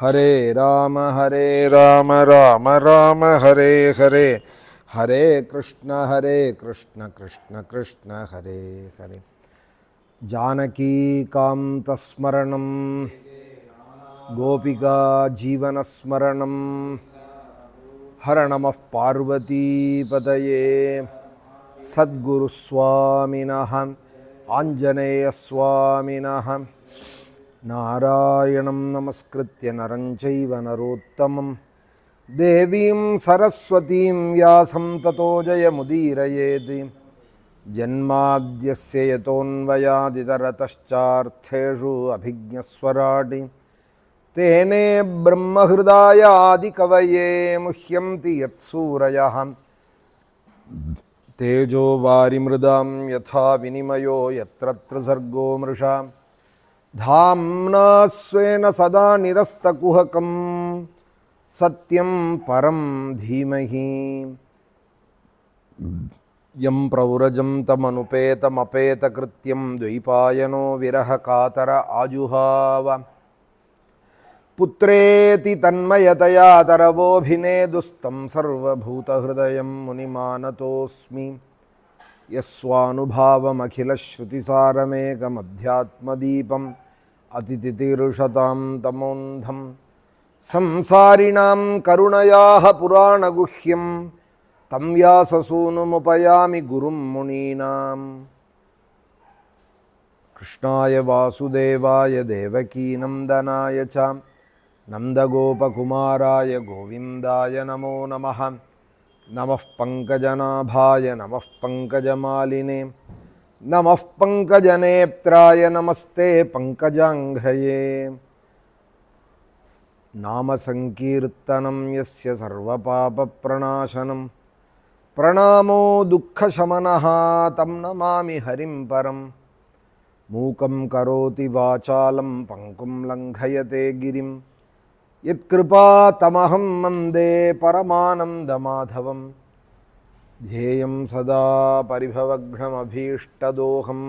हरे राम हरे राम राम राम हरे हरे हरे कृष्ण हरे कृष्ण कृष्ण कृष्ण हरे हरे जानकीकान्तस्मरणं गोपिकाजीवनस्मरणं हर नमः पार्वतीपतये सद्गुरुस्वामिनः आञ्जनेयस्वामिनः नारायणं नमस्कृत्य नरं चैव नरोत्तमं देवीं सरस्वतीं व्यासं ततो जयमुदीरयेति जन्माद्यस्य यतोऽन्वयादितरतश्चार्थेषु अभिज्ञस्वराटि तेने ब्रह्महृदायादिकवये मुह्यन्ति यत्सूरयः तेजो वारिमृदां यथा विनिमयो यत्र सर्गो मृषा धाम्ना स्वेन सदा निरस्तकुहकं सत्यं परं धीमहि यं प्रव्रजं तमनुपेतमपेतकृत्यं द्वैपायनो विरहकातर आजुहाव पुत्रेति तन्मयतया तरवोऽभिनेदुस्तं सर्वभूतहृदयं मुनिमानतोऽस्मि यस्वानुभावमखिलश्रुतिसारमेकमध्यात्मदीपम् अतितिरुषतां तमोन्धं संसारिणां करुणयाः पुराणगुह्यं तं व्याससूनुमुपयामि गुरुं मुनीनाम् कृष्णाय वासुदेवाय देवकीनन्दनाय च नन्दगोपकुमाराय गोविन्दाय नमो नमः नमः पङ्कजनाभाय नमः पङ्कजमालिने नमः पङ्कजनेत्राय नमस्ते पङ्कजाङ्घये नामसङ्कीर्तनं यस्य सर्वपापप्रणाशनं प्रणामो दुःखशमनः तं नमामि हरिं परं मूकं करोति वाचालं पङ्कुं लङ्घयते गिरिम् यत्कृपा तमहं मन्दे परमानं ध्येयं सदा परिभवघ्नमभीष्टदोहं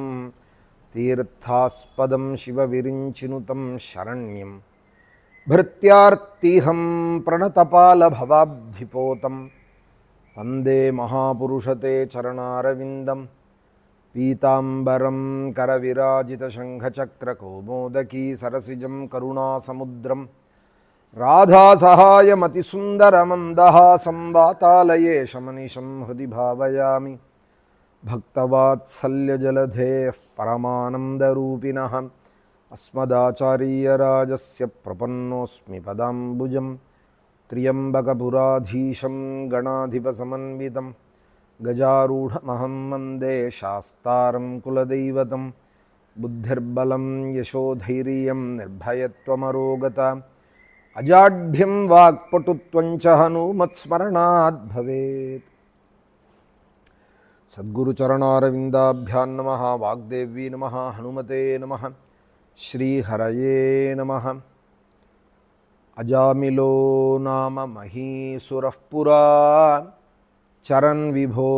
तीर्थास्पदं शिवविरिञ्चिनुतं शरण्यं भृत्यार्तिहं प्रणतपालभवाब्धिपोतं वन्दे महापुरुषते चरणारविन्दं पीताम्बरं करविराजितशङ्खचक्रकोमोदकी सरसिजं करुणासमुद्रम् वातालये शमनिशं हृदि भावयामि भक्तवात्सल्यजलधेः परमानन्दरूपिणः अस्मदाचार्यराजस्य प्रपन्नोऽस्मि पदाम्बुजं त्र्यम्बकपुराधीशं गणाधिपसमन्वितं गजारूढमहं मन्दे शास्तारं कुलदैवतं बुद्धिर्बलं यशोधैर्यं निर्भयत्वमरोगता अजाढ्यं वाक्पटुत्वं च हनुमत्स्मरणाद् भवेत् सद्गुरुचरणारविन्दाभ्यां नमः वाग्देवी नमः हनुमते नमः श्रीहरये नमः अजामिलो नाम पुरा चरन् विभो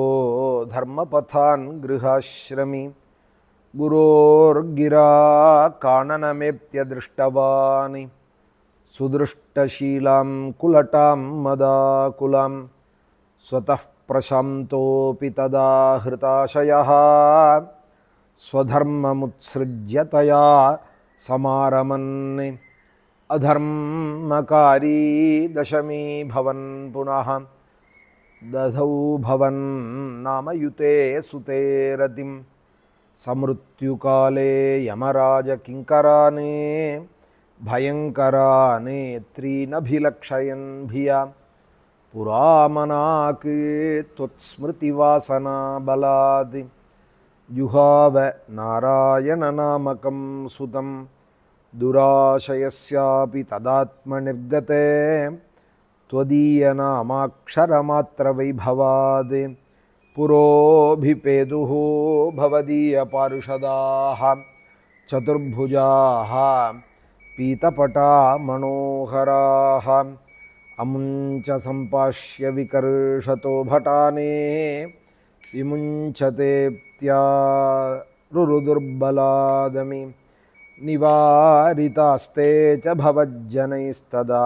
धर्मपथान् गृहाश्रमि गुरोर्गिराकाननमेत्य दृष्टवानि सुदृष्टशीलां कुलटां मदाकुलं स्वतः प्रशान्तोऽपि तदा हृताशयः स्वधर्ममुत्सृज्यतया समारमन् अधर्मकारी भवन् पुनः दधौ नाम युते सुते रतिं समृत्युकाले यमराजकिङ्करानि भयंकरा नेत्रीनभिलक्षयन् भिया पुरामनाके त्वत्स्मृतिवासना बलाद् जुहाव नारायणनामकं सुतं दुराशयस्यापि तदात्मनिर्गते त्वदीयनामाक्षरमात्रवैभवाद् पुरोभिपेदुः भवदीयपार्षदाः चतुर्भुजाः पीतपटा मनोहराः अमुञ्च सम्पाश्य विकर्षतो भटाने विमुञ्चतेत्यारुरुदुर्बलादमि निवारितास्ते च भवज्जनैस्तदा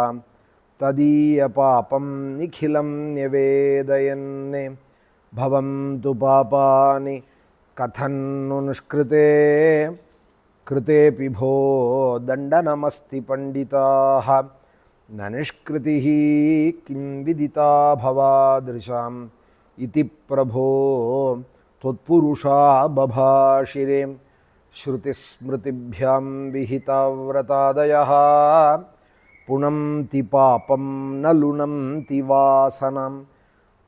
तदीयपापं निखिलं न्यवेदयन् भवन्तु पापानि कथन्नु निष्कृते कृते पिभो दण्डनमस्ति पण्डिताः न निष्कृतिः किं विदिता भवादृशाम् इति प्रभो त्वत्पुरुषा बभाषिरे श्रुतिस्मृतिभ्यां विहिताव्रतादयः पुनन्ति पापं न लुनन्ति वासनम्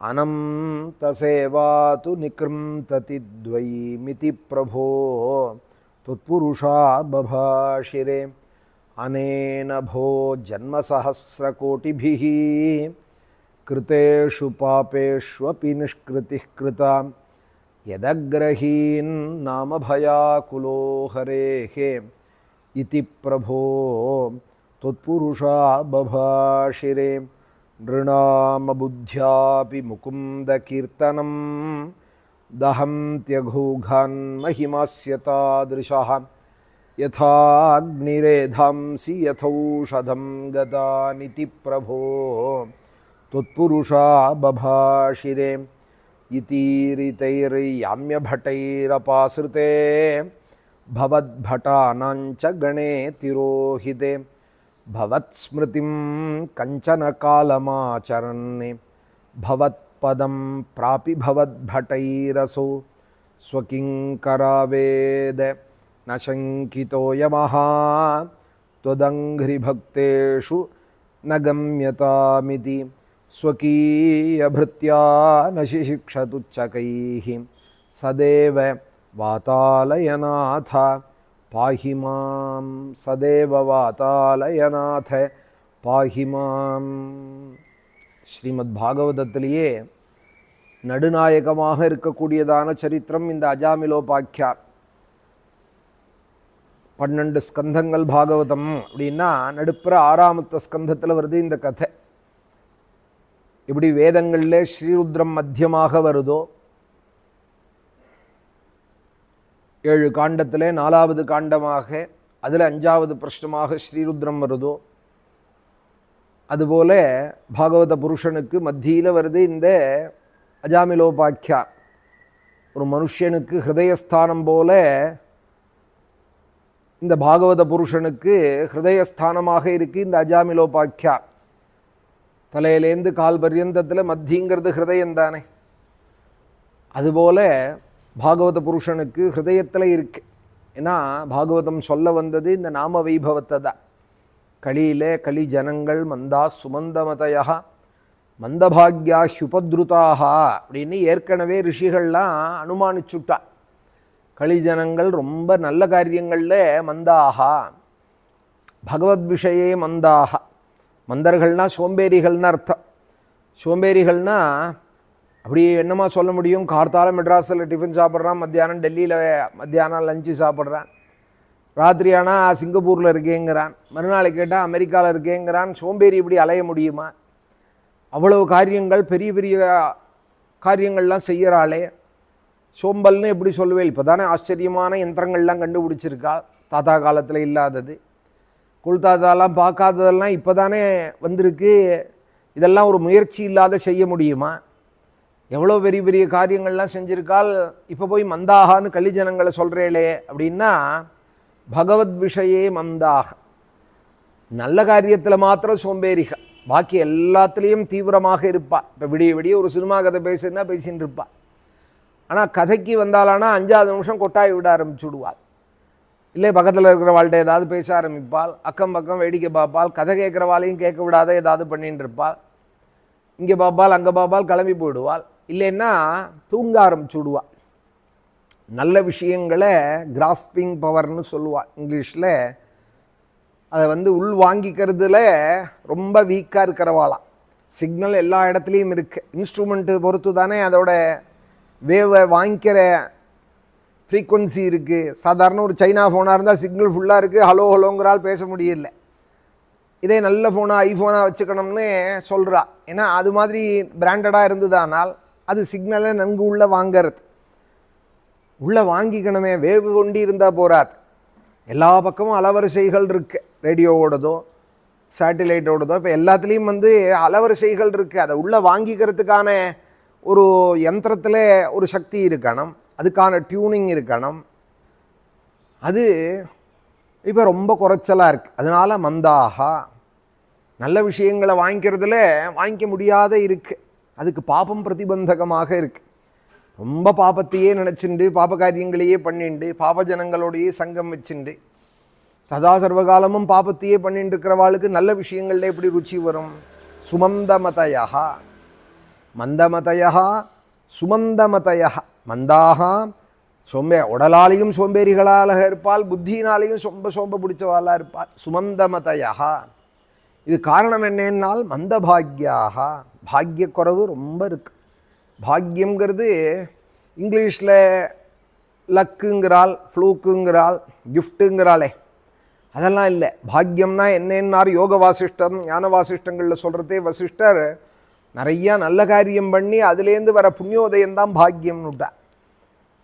अनन्तसेवा तु निकृन्तति द्वयीमिति प्रभो त्वत्पुरुषा बभाषिरे अनेन भो जन्मसहस्रकोटिभिः कृतेषु पापेष्वपि निष्कृतिः कृता यदग्रहीन्नामभयाकुलो हरेः इति प्रभो त्वत्पुरुषा बभाषिरे नृणामबुद्ध्यापि मुकुन्दकीर्तनम् दहन्त्यघोघान्महिमास्यतादृशाः यथाग्निरेधांसि यथौषधं गतानिति प्रभो त्वत्पुरुषा बभाषिरे इतीरितैर्याम्यभटैरपाश्रिते भवद्भटानां च गणे तिरोहिते भवत्स्मृतिं कञ्चन भवत् पदं प्रापि भवद्भटैरसौ स्वकीं कर न शङ्कितो यमः त्वदङ्घ्रिभक्तेषु न गम्यतामिति स्वकीयभृत्या न शिशिक्षतुच्चकैः सदेव वातालयनाथ पाहि मां सदेव वातालयनाथ पाहि माम् ஸ்ரீமத் பாகவதத்திலேயே நடுநாயகமாக இருக்கக்கூடியதான சரித்திரம் இந்த அஜாமிலோபாக்கியா பன்னெண்டு ஸ்கந்தங்கள் பாகவதம் அப்படின்னா நடுப்புற ஆறாமத்த ஸ்கந்தத்தில் வருது இந்த கதை இப்படி வேதங்களில் ஸ்ரீருத்ரம் மத்தியமாக வருதோ ஏழு காண்டத்தில் நாலாவது காண்டமாக அதில் அஞ்சாவது பிரஷ்டமாக ஸ்ரீருத்ரம் வருதோ அதுபோல் பாகவத புருஷனுக்கு மத்தியில் வருது இந்த அஜாமிலோபாக்கியா ஒரு மனுஷனுக்கு ஹிருதயஸ்தானம் போல இந்த பாகவத புருஷனுக்கு ஹிருதயஸ்தானமாக இருக்குது இந்த அஜாமிலோபாக்கியா தலையிலேருந்து கால் பரியந்தத்தில் மத்திங்கிறது ஹிருதயந்தானே அதுபோல பாகவத புருஷனுக்கு ஹிருதயத்தில் இருக்கு ஏன்னா பாகவதம் சொல்ல வந்தது இந்த நாம வைபவத்தை தான் களியிலே கலி ஜனங்கள் மந்தா சுமந்தமதையா மந்தபாக்யா ஹுபத்ருதாகா அப்படின்னு ஏற்கனவே ரிஷிகள்லாம் அனுமானிச்சுட்டா கலிஜனங்கள் ரொம்ப நல்ல காரியங்களில் மந்தாகா பகவத் விஷயே மந்தாக மந்தர்கள்னால் சோம்பேறிகள்னு அர்த்தம் சோம்பேறிகள்னால் அப்படி என்னமா சொல்ல முடியும் கார்த்தால மெட்ராஸில் டிஃபன் சாப்பிட்றான் மத்தியானம் டெல்லியில் மத்தியானம் லஞ்சு சாப்பிட்றான் ராத்திரி ஆனால் சிங்கப்பூரில் இருக்கேங்கிறான் மறுநாள் கேட்டால் அமெரிக்காவில் இருக்கேங்கிறான் சோம்பேறி இப்படி அலைய முடியுமா அவ்வளவு காரியங்கள் பெரிய பெரிய காரியங்கள்லாம் செய்கிறாளே சோம்பல்னு எப்படி சொல்லுவேன் இப்போ தானே ஆச்சரியமான யந்திரங்கள்லாம் கண்டுபிடிச்சிருக்கா தாத்தா காலத்தில் இல்லாதது குல்தாத்தாலாம் பார்க்காததெல்லாம் இப்போ தானே வந்திருக்கு இதெல்லாம் ஒரு முயற்சி இல்லாத செய்ய முடியுமா எவ்வளோ பெரிய பெரிய காரியங்கள்லாம் செஞ்சுருக்கால் இப்போ போய் மந்தாகான்னு கள்ளிஜனங்களை சொல்கிறேளே அப்படின்னா பகவத் விஷயே மந்தாக நல்ல காரியத்தில் மாத்திரம் சோம்பேறிகள் பாக்கி எல்லாத்துலேயும் தீவிரமாக இருப்பாள் இப்போ விடிய விடிய ஒரு சினிமா கதை பேசுனா பேசின்னு இருப்பாள் ஆனால் கதைக்கு வந்தாலானா அஞ்சாவது நிமிஷம் கொட்டாய் விட ஆரம்பிச்சு விடுவாள் இல்லை பக்கத்தில் இருக்கிற ஏதாவது பேச ஆரம்பிப்பாள் அக்கம் பக்கம் வேடிக்கை பார்ப்பாள் கதை கேட்குறவாளையும் கேட்க விடாத ஏதாவது பண்ணின்னு இருப்பாள் இங்கே பார்ப்பாள் அங்கே பார்ப்பாள் கிளம்பி போயிடுவாள் இல்லைன்னா தூங்க ஆரம்பிச்சு விடுவாள் நல்ல விஷயங்களை கிராஸ்பிங் பவர்னு சொல்லுவாள் இங்கிலீஷில் அதை வந்து உள் வாங்கிக்கிறதுல ரொம்ப வீக்காக இருக்கிறவாளாம் சிக்னல் எல்லா இடத்துலையும் இருக்குது இன்ஸ்ட்ருமெண்ட்டு பொறுத்து தானே அதோட வேவை வாங்கிக்கிற ஃப்ரீக்குவன்சி இருக்குது சாதாரண ஒரு சைனா ஃபோனாக இருந்தால் சிக்னல் ஃபுல்லாக இருக்குது ஹலோ ஹலோங்கிறால் பேச முடியல இதே நல்ல ஃபோனாக ஐஃபோனாக வச்சுக்கணும்னு சொல்கிறா ஏன்னா அது மாதிரி பிராண்டடாக இருந்ததானால் அது சிக்னலை நன்கு உள்ளே வாங்கிறது உள்ளே வாங்கிக்கணுமே வேவு கொண்டு இருந்தால் போகாது எல்லா பக்கமும் அலவரிசைகள் இருக்குது ரேடியோவோடதோ சேட்டிலைட்டோடதோ இப்போ எல்லாத்துலேயும் வந்து அலவரிசைகள் இருக்குது அதை உள்ளே வாங்கிக்கிறதுக்கான ஒரு யந்திரத்தில் ஒரு சக்தி இருக்கணும் அதுக்கான டியூனிங் இருக்கணும் அது இப்போ ரொம்ப குறைச்சலாக இருக்குது அதனால் மந்தாகா நல்ல விஷயங்களை வாங்கிக்கிறதுல வாங்கிக்க முடியாத இருக்குது அதுக்கு பாபம் பிரதிபந்தகமாக இருக்குது ரொம்ப பாபத்தையே நினச்சிண்டு பாப காரியங்களையே பண்ணிண்டு பாப ஜனங்களோடையே சங்கம் வச்சுண்டு சதா சர்வகாலமும் பாபத்தையே பண்ணிட்டு இருக்கிறவாளுக்கு நல்ல விஷயங்களில் எப்படி ருச்சி வரும் சுமந்தமதயா மந்தமதயா சுமந்தமதயா மந்தாக சோம்பே உடலாலையும் சோம்பேறிகளாக இருப்பாள் புத்தியினாலையும் சொம்ப சோம்ப பிடிச்சவாளாக இருப்பாள் சுமந்தமதயா இது காரணம் என்னென்னால் மந்தபாக்யாக பாக்ய குறவு ரொம்ப இருக்குது பாக்யங்கிறது இங்கிலீஷில் லக்குங்கிறாள் ஃப்ளூக்குங்கிறாள் கிஃப்ட்டுங்கிறாளே அதெல்லாம் இல்லை பாக்யம்னா என்னென்னார் யோக வாசிஷ்டம் ஞான வாசிஷ்டங்களில் சொல்கிறதே வசிஷ்டர் நிறையா நல்ல காரியம் பண்ணி அதுலேருந்து வர புண்ணியோதயம் தான் பாக்கியம்னு விட்டா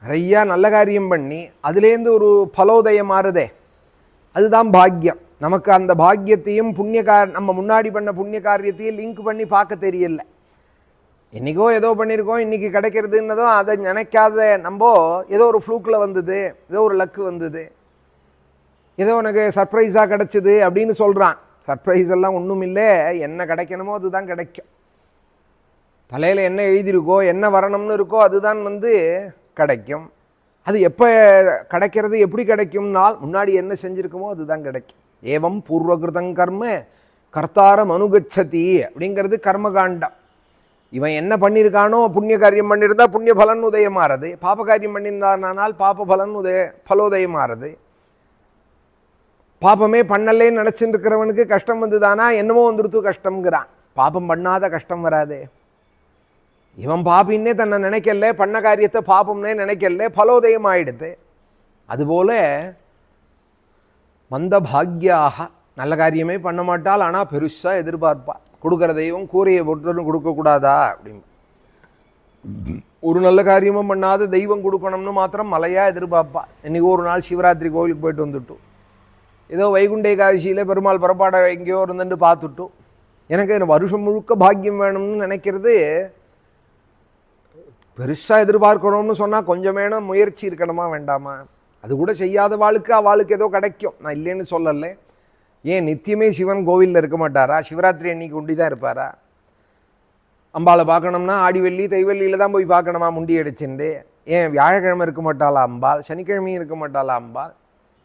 நிறையா நல்ல காரியம் பண்ணி அதுலேருந்து ஒரு பலோதயம் மாறுதே அதுதான் பாக்யம் நமக்கு அந்த பாக்யத்தையும் புண்ணிய கார் நம்ம முன்னாடி பண்ண புண்ணிய காரியத்தையும் லிங்க் பண்ணி பார்க்க தெரியலை இன்றைக்கோ ஏதோ பண்ணியிருக்கோம் இன்றைக்கி கிடைக்கிறதுன்னதோ அதை நினைக்காத நம்ம ஏதோ ஒரு ஃப்ளூக்கில் வந்தது ஏதோ ஒரு லக்கு வந்தது ஏதோ உனக்கு சர்ப்ரைஸாக கிடச்சிது அப்படின்னு சொல்கிறான் சர்ப்ரைஸ் எல்லாம் ஒன்றும் இல்லை என்ன கிடைக்கணுமோ அதுதான் கிடைக்கும் தலையில் என்ன எழுதியிருக்கோ என்ன வரணும்னு இருக்கோ அதுதான் வந்து கிடைக்கும் அது எப்போ கிடைக்கிறது எப்படி கிடைக்கும்னால் முன்னாடி என்ன செஞ்சுருக்கோமோ அதுதான் கிடைக்கும் ஏவம் பூர்வகிருதம் கர்ம கர்த்தாரம் அனுகச்சதி அப்படிங்கிறது கர்மகாண்டம் இவன் என்ன பண்ணியிருக்கானோ புண்ணிய காரியம் பண்ணியிருந்தா புண்ணிய பலன் உதயமாகிறது பாப காரியம் பண்ணியிருந்தானால் பாப பலன் உதய பலோதயமாகிறது பாபமே பண்ணலேன்னு நினச்சிட்டு இருக்கிறவனுக்கு கஷ்டம் வந்துதானா என்னமோ வந்துடுத்து கஷ்டங்கிறான் பாபம் பண்ணாத கஷ்டம் வராது இவன் பாபின்னே தன்னை நினைக்கல பண்ண காரியத்தை பாபம்னே நினைக்கல பலோதயம் ஆயிடுது அதுபோல மந்த பாக்யாக நல்ல காரியமே பண்ண மாட்டாள் ஆனால் பெருசாக எதிர்பார்ப்பா கொடுக்குற தெய்வம் கூரையை பொறுத்தவரைக்கும் கொடுக்கக்கூடாதா அப்படின்னு ஒரு நல்ல காரியமும் பண்ணாத தெய்வம் கொடுக்கணும்னு மாத்திரம் மலையாக எதிர்பார்ப்பா இன்றைக்கி ஒரு நாள் சிவராத்திரி கோவிலுக்கு போயிட்டு வந்துட்டோம் ஏதோ வைகுண்ட ஏகாதசியில் பெருமாள் புறப்பாட எங்கேயோ இருந்துட்டு பார்த்துட்டோம் எனக்கு வருஷம் முழுக்க பாக்கியம் வேணும்னு நினைக்கிறது பெருசாக எதிர்பார்க்கணும்னு சொன்னால் கொஞ்சம் வேணும் முயற்சி இருக்கணுமா வேண்டாமா அது கூட செய்யாத வாழ்க்கை அவளுக்கு ஏதோ கிடைக்கும் நான் இல்லைன்னு சொல்லலை ஏன் நித்தியமே சிவன் கோவிலில் இருக்க மாட்டாரா சிவராத்திரி அன்னைக்கு உண்டி தான் இருப்பாரா அம்பாவை பார்க்கணும்னா ஆடிவெள்ளி தைவெள்ளியில் தான் போய் பார்க்கணுமா முண்டி அடிச்சுண்டு ஏன் வியாழக்கிழமை இருக்க மாட்டாளா அம்பாள் சனிக்கிழமையும் இருக்க மாட்டாளா அம்பாள்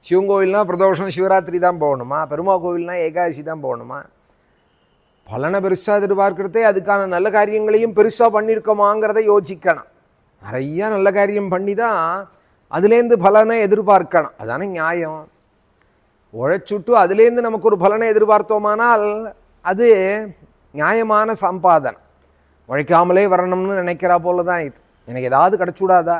சிவன் கோவில்னால் பிரதோஷம் சிவராத்திரி தான் போகணுமா பெருமா கோவில்னால் ஏகாதசி தான் போகணுமா பலனை பெருசாக எதிர்பார்க்கறதே அதுக்கான நல்ல காரியங்களையும் பெருசாக பண்ணியிருக்கோமாங்கிறத யோசிக்கணும் நிறையா நல்ல காரியம் பண்ணி தான் அதுலேருந்து பலனை எதிர்பார்க்கணும் அதானே நியாயம் உழைச்சுட்டு அதுலேருந்து நமக்கு ஒரு பலனை எதிர்பார்த்தோமானால் அது நியாயமான சம்பாதனை உழைக்காமலே வரணும்னு நினைக்கிறா போல தான் இது எனக்கு ஏதாவது கிடச்சுடாதா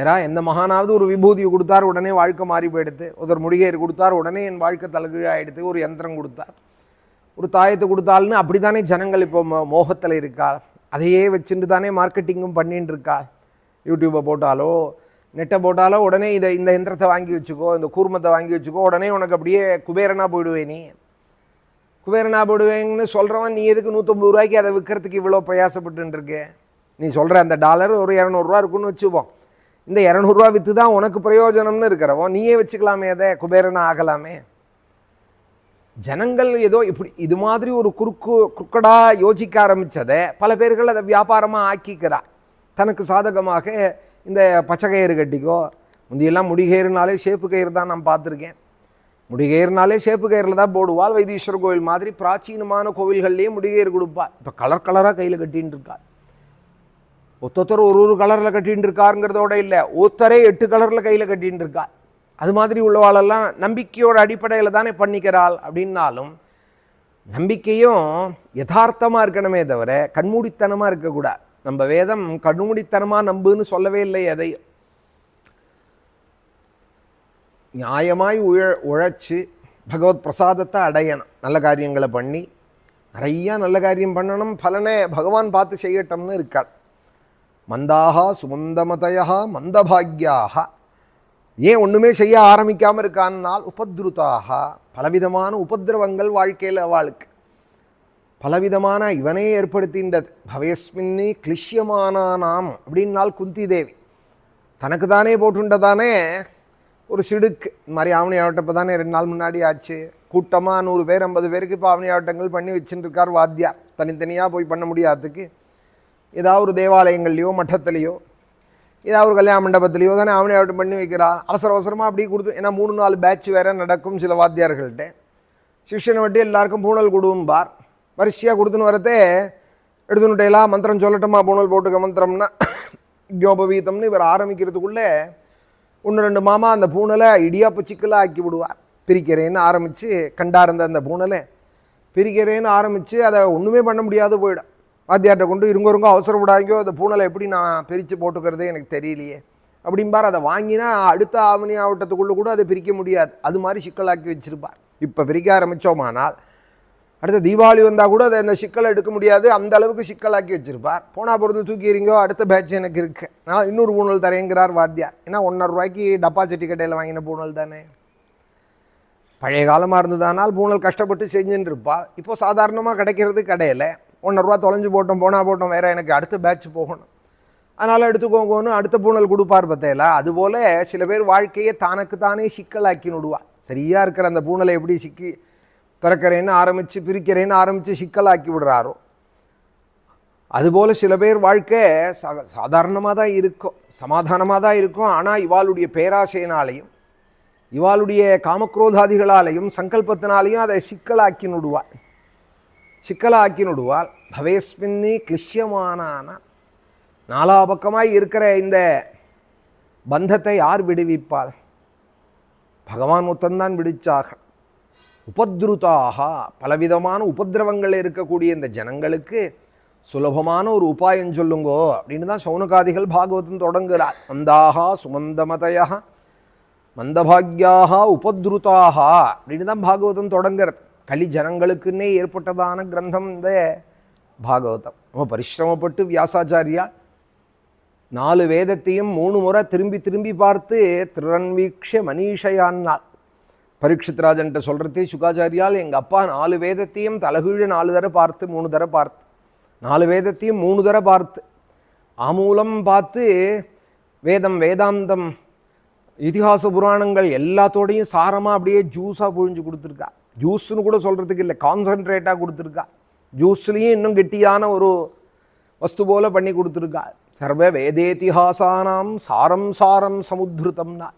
ஏன்னா எந்த மகானாவது ஒரு விபூதியை கொடுத்தார் உடனே வாழ்க்கை மாறி போயிடுது ஒருத்தர் முடிகையர் கொடுத்தார் உடனே என் வாழ்க்கை தலகிழாயிடுது ஒரு யந்திரம் கொடுத்தார் ஒரு தாயத்தை கொடுத்தாள்னு அப்படி தானே ஜனங்கள் இப்போ மோகத்தில் இருக்கா அதையே வச்சுட்டு தானே மார்க்கெட்டிங்கும் பண்ணிட்டு இருக்கா யூடியூப்பை போட்டாலோ நெட்டை போட்டாலும் உடனே இதை இந்த எந்திரத்தை வாங்கி வச்சுக்கோ இந்த கூர்மத்தை வாங்கி வச்சுக்கோ உடனே உனக்கு அப்படியே குபேரனாக போயிடுவேனி நீ குபேரனாக போயிடுவேன்னு சொல்கிறவன் நீ எதுக்கு நூற்றம்பது ரூபாய்க்கு அதை விற்கிறதுக்கு இவ்வளோ பிரயாசப்பட்டுருக்கு நீ சொல்கிற அந்த டாலர் ஒரு இரநூறுவா இருக்குன்னு வச்சுப்போம் இந்த இரநூறுவா விற்று தான் உனக்கு பிரயோஜனம்னு இருக்கிறவோ நீயே வச்சுக்கலாமே அதை குபேரனாக ஆகலாமே ஜனங்கள் ஏதோ இப்படி இது மாதிரி ஒரு குறுக்கு குறுக்கடாக யோசிக்க ஆரம்பித்ததை பல பேர்கள் அதை வியாபாரமாக ஆக்கிக்கிறா தனக்கு சாதகமாக இந்த பச்சை கயிறு கட்டிக்கோ முந்தியெல்லாம் முடிகயிறுனாலே ஷேப்பு கயிறு தான் நான் பார்த்துருக்கேன் முடிகயிறுனாலே ஷேப்பு கயிறில் தான் போடுவாள் வைத்தீஸ்வரர் கோவில் மாதிரி பிராச்சீனமான கோவில்கள்லேயே முடிகயிறு கொடுப்பா இப்போ கலர் கலராக கையில் கட்டின்னு இருக்காள் ஒத்தொத்தர் ஒரு ஒரு கலரில் கட்டின்னு இருக்காருங்கிறதோட இல்லை ஒத்தரே எட்டு கலரில் கையில் கட்டின்னு இருக்கா அது மாதிரி உள்ளவாளெல்லாம் நம்பிக்கையோட அடிப்படையில் தானே பண்ணிக்கிறாள் அப்படின்னாலும் நம்பிக்கையும் யதார்த்தமாக இருக்கணுமே தவிர கண்மூடித்தனமாக இருக்கக்கூடாது நம்ம வேதம் கடுமுடித்தனமாக நம்புன்னு சொல்லவே இல்லை எதையும் நியாயமாய் உழ உழைச்சி பகவத் பிரசாதத்தை அடையணும் நல்ல காரியங்களை பண்ணி நிறையா நல்ல காரியம் பண்ணணும் பலனை பகவான் பார்த்து செய்யட்டோம்னு இருக்காள் மந்தாக சுமந்தமதையா மந்தபாக்யாக ஏன் ஒன்றுமே செய்ய ஆரம்பிக்காமல் இருக்கான்னால் உபத்ருதாக பலவிதமான உபதிரவங்கள் வாழ்க்கையில் வாழ்க்கை பலவிதமான இவனே ஏற்படுத்தின்றது பவயஸ்மின்னு நாம் அப்படின்னால் குந்தி தேவி தனக்கு தானே போட்டுண்டதானே ஒரு சிடுக்கு இந்த மாதிரி ஆவணி ஆவட்டப்போ தானே ரெண்டு நாள் முன்னாடி ஆச்சு கூட்டமாக நூறு பேர் ஐம்பது பேருக்கு இப்போ ஆவணி ஆவட்டங்கள் பண்ணி வச்சுட்டுருக்கார் வாத்தியார் தனித்தனியாக போய் பண்ண முடியாததுக்கு ஏதாவது ஒரு தேவாலயங்கள்லையோ மட்டத்துலேயோ ஏதாவது ஒரு கல்யாண மண்டபத்துலேயோ தானே ஆவணி ஆவட்டம் பண்ணி வைக்கிறா அவசர அவசரமாக அப்படி கொடுத்து ஏன்னா மூணு நாலு பேட்ச் வேறு நடக்கும் சில வாத்தியார்கள்ட்ட சிஷ்யனை வட்டி எல்லாருக்கும் பூணல் கொடுவும் பார் வரிசையாக கொடுத்துன்னு வரதே எல்லாம் மந்திரம் சொல்லட்டுமா பூனல் போட்டுக்க மந்திரம்னா ஜோபவீதம்னு இவர் ஆரம்பிக்கிறதுக்குள்ளே ஒன்று ரெண்டு மாமா அந்த பூனலை இடியாப்பு சிக்கலாக ஆக்கி விடுவார் பிரிக்கிறேன்னு ஆரம்பித்து இருந்த அந்த பூனலை பிரிக்கிறேன்னு ஆரம்பித்து அதை ஒன்றுமே பண்ண முடியாது போயிடும் வாத்தியார்கிட்ட கொண்டு இருங்க இருங்க அவசரம் அந்த பூனலை எப்படி நான் பிரித்து போட்டுக்கிறதே எனக்கு தெரியலையே அப்படிம்பார் அதை வாங்கினா அடுத்த ஆவணி ஆவட்டத்துக்குள்ளே கூட அதை பிரிக்க முடியாது அது மாதிரி சிக்கலாக்கி வச்சுருப்பார் இப்போ பிரிக்க ஆரம்பித்தோமானால் அடுத்த தீபாவளி வந்தால் கூட அதை அந்த சிக்கலை எடுக்க முடியாது அந்த அளவுக்கு சிக்கலாக்கி வச்சுருப்பார் போனால் பொறுத்து தூக்கிடுறீங்கோ அடுத்த பேட்ச் எனக்கு இருக்குது நான் இன்னொரு பூணல் தரேங்கிறார் வாத்தியார் ஏன்னா ஒன்றரை ரூபாய்க்கு டப்பா செட்டி கடையில் வாங்கின பூணல் தானே பழைய காலமாக இருந்ததானால் பூணல் கஷ்டப்பட்டு செஞ்சுன்னு இருப்பா இப்போ சாதாரணமாக கிடைக்கிறது கடையில் ஒன்றரை ரூபா தொலைஞ்சு போட்டோம் போனால் போட்டோம் வேறு எனக்கு அடுத்த பேட்ச் போகணும் அதனால் எடுத்துக்கோங்கன்னு அடுத்த பூணல் கொடுப்பார் பத்தையில அதுபோல் சில பேர் வாழ்க்கையை தனக்கு தானே சிக்கலாக்கி நடுவா சரியாக இருக்கிற அந்த பூணலை எப்படி சிக்கி பிறக்கிறேன்னு ஆரம்பித்து பிரிக்கிறேன்னு ஆரம்பித்து சிக்கலாக்கி விடுறாரோ அதுபோல் சில பேர் வாழ்க்கை சா சாதாரணமாக தான் இருக்கும் சமாதானமாக தான் இருக்கும் ஆனால் இவாளுடைய பேராசையினாலையும் இவாளுடைய காமக்ரோதாதிகளாலையும் சங்கல்பத்தினாலையும் அதை சிக்கலாக்கி நுடுவாள் சிக்கலாக்கி நுடுவாள் பவேஸ்மின்னி கிளிஷ்யமானான நாலா பக்கமாக இருக்கிற இந்த பந்தத்தை யார் விடுவிப்பாள் பகவான் முத்தம்தான் விடுச்சாக உபத்ருதாக பலவிதமான உபதிரவங்கள் இருக்கக்கூடிய இந்த ஜனங்களுக்கு சுலபமான ஒரு உபாயம் சொல்லுங்கோ அப்படின்னு தான் சௌனகாதிகள் பாகவதம் தொடங்குகிறார் மந்தாக சுமந்தமதையாக மந்தபாகியாக உபத்ருதாக அப்படின்னு தான் பாகவதம் தொடங்குறது களி ஜனங்களுக்குன்னே ஏற்பட்டதான கிரந்தம் இந்த பாகவதம் ரொம்ப பரிசிரமப்பட்டு வியாசாச்சாரியா நாலு வேதத்தையும் மூணு முறை திரும்பி திரும்பி பார்த்து திறன்வீக்ஷ மனிஷையான்னாள் பரீட்சித்ராஜன்ட்ட சொல்கிறது சுகாச்சாரியால் எங்கள் அப்பா நாலு வேதத்தையும் தலகீழ நாலு தர பார்த்து மூணு தர பார்த்து நாலு வேதத்தையும் மூணு தர பார்த்து ஆமூலம் பார்த்து வேதம் வேதாந்தம் இதிகாச புராணங்கள் எல்லாத்தோடையும் சாரமாக அப்படியே ஜூஸாக புழிஞ்சு கொடுத்துருக்கா ஜூஸ்னு கூட சொல்கிறதுக்கு இல்லை கான்சன்ட்ரேட்டாக கொடுத்துருக்கா ஜூஸ்லேயும் இன்னும் கெட்டியான ஒரு வஸ்து போல் பண்ணி கொடுத்துருக்கா சர்வ வேதேதிஹாசானாம் சாரம் சாரம் சமுத்திருத்தம்னா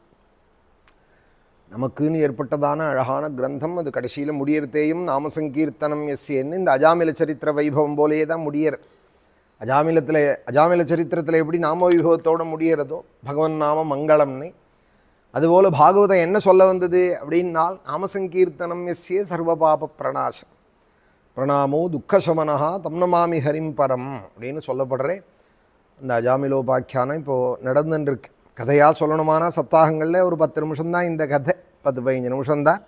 நமக்குன்னு ஏற்பட்டதான அழகான கிரந்தம் அது கடைசியில் முடியறதேயும் நாமசங்கீர்த்தனம் என்ன இந்த அஜாமில சரித்திர வைபவம் போலே தான் முடியறது அஜாமிலத்தில் அஜாமில சரித்திரத்தில் எப்படி நாம வைபவத்தோடு முடிகிறதோ பகவன் நாம மங்களம்னு அதுபோல் பாகவதம் என்ன சொல்ல வந்தது அப்படின்னால் நாமசங்கீர்த்தனம் எஸ்ஏ சர்வ பாப பிரணாசம் பிரணாமோ துக்கசமனஹா தம்னமாமி ஹரிம் பரம் அப்படின்னு சொல்லப்படுறேன் இந்த அஜாமிலோபாக்கியானம் இப்போது நடந்துருக்கு கதையாக சொல்லணுமானா சப்தாகங்களில் ஒரு பத்து நிமிஷம்தான் இந்த கதை பத்து பதினஞ்சு நிமிஷம்தான்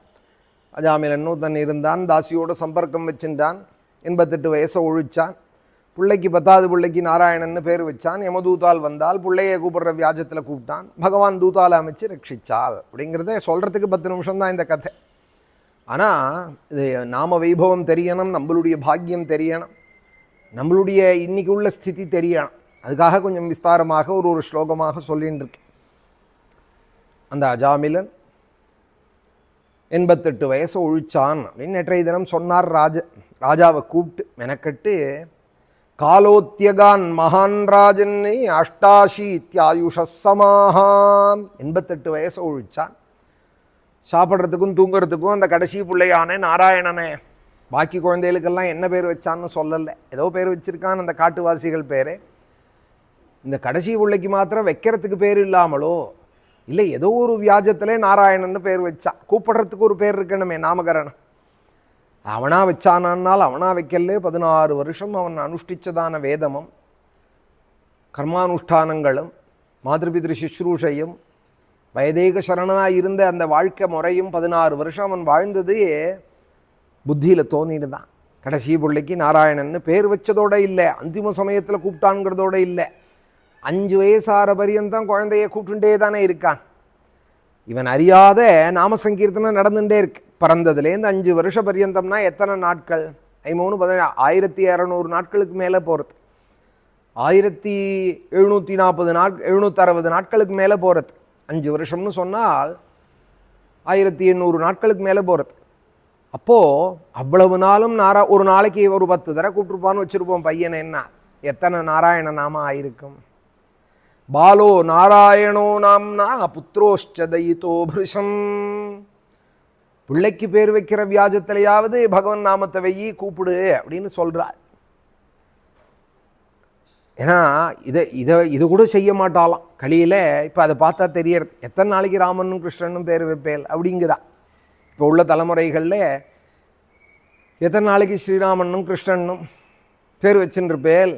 இன்னும் தன் இருந்தான் தாசியோட சம்பர்க்கம் வச்சுட்டான் எண்பத்தெட்டு வயசை ஒழிச்சான் பிள்ளைக்கு பத்தாவது பிள்ளைக்கு நாராயணன்னு பேர் வச்சான் யமதூத்தால் வந்தால் பிள்ளையை கூப்பிடுற வியாஜத்தில் கூப்பிட்டான் பகவான் தூத்தால் அமைச்சு ரட்சித்தாள் அப்படிங்கிறத சொல்கிறதுக்கு பத்து நிமிஷம் தான் இந்த கதை ஆனால் இது நாம வைபவம் தெரியணும் நம்மளுடைய பாக்கியம் தெரியணும் நம்மளுடைய இன்றைக்கி உள்ள ஸ்திதி தெரியணும் அதுக்காக கொஞ்சம் விஸ்தாரமாக ஒரு ஒரு ஸ்லோகமாக சொல்லின்னு இருக்கேன் அந்த அஜாமிலன் எண்பத்தெட்டு வயசு ஒழிச்சான் அப்படின்னு நேற்றைய தினம் சொன்னார் ராஜ ராஜாவை கூப்பிட்டு மெனக்கட்டு காலோத்தியகான் மகான் ராஜன்னை அஷ்டாஷி இத்தியாயுஷமாகான் எண்பத்தெட்டு வயசு ஒழிச்சான் சாப்பிட்றதுக்கும் தூங்குறதுக்கும் அந்த கடைசி பிள்ளையானே நாராயணனே பாக்கி குழந்தைகளுக்கெல்லாம் என்ன பேர் வச்சான்னு சொல்லலை ஏதோ பேர் வச்சுருக்கான் அந்த காட்டுவாசிகள் பேரே இந்த கடைசி பிள்ளைக்கு மாத்திரம் வைக்கிறதுக்கு பேர் இல்லாமலோ இல்லை ஏதோ ஒரு வியாஜத்திலே நாராயணன்னு பேர் வச்சா கூப்பிடுறதுக்கு ஒரு பேர் இருக்கணுமே நாமகரணம் அவனா வச்சானான்னால் அவனா வைக்கலே பதினாறு வருஷம் அவன் அனுஷ்டிச்சதான வேதமும் கர்மானுஷ்டானங்களும் மாதிருபிதிரு சுஷ்ரூஷையும் வயதேக சரணனாக இருந்த அந்த வாழ்க்கை முறையும் பதினாறு வருஷம் அவன் வாழ்ந்ததே புத்தியில் தோணிட்டு தான் கடைசி பிள்ளைக்கு நாராயணன்னு பேர் வச்சதோடு இல்லை அந்திம சமயத்தில் கூப்பிட்டான்ங்கிறதோட இல்லை அஞ்சு வயசார பரியந்தம் குழந்தைய கூட்டுண்டே தானே இருக்கான் இவன் அறியாத நாம சங்கீர்த்தனம் நடந்துகிட்டே இருக்கு பிறந்ததுலேருந்து அஞ்சு வருஷ பரியந்தம்னா எத்தனை நாட்கள் ஐமூணு பதினேழு ஆயிரத்தி இரநூறு நாட்களுக்கு மேலே போகிறது ஆயிரத்தி எழுநூற்றி நாற்பது நாட் எழுநூற்றறுபது நாட்களுக்கு மேலே போகிறது அஞ்சு வருஷம்னு சொன்னால் ஆயிரத்தி எண்ணூறு நாட்களுக்கு மேலே போகிறது அப்போது அவ்வளவு நாளும் நாரா ஒரு நாளைக்கு ஒரு பத்து தடவை கூப்பிட்ருப்பான்னு வச்சுருப்போம் பையனை என்ன எத்தனை நாராயண நாமம் ஆயிருக்கும் பாலோ நாராயணோ நாம்னா புத்திரோஷ்டதயித்தோ பிருஷம் பிள்ளைக்கு பேர் வைக்கிற வியாஜத்திலேயாவது பகவன் நாமத்தை வெய்யி கூப்பிடு அப்படின்னு சொல்கிறார் ஏன்னா இதை இதை இது கூட செய்ய மாட்டாலாம் களியில் இப்போ அதை பார்த்தா தெரியறது எத்தனை நாளைக்கு ராமனும் கிருஷ்ணனும் பேர் வைப்பேல் அப்படிங்கிறா இப்போ உள்ள தலைமுறைகளில் எத்தனை நாளைக்கு ஸ்ரீராமனும் கிருஷ்ணனும் பேர் வச்சுருப்பேல்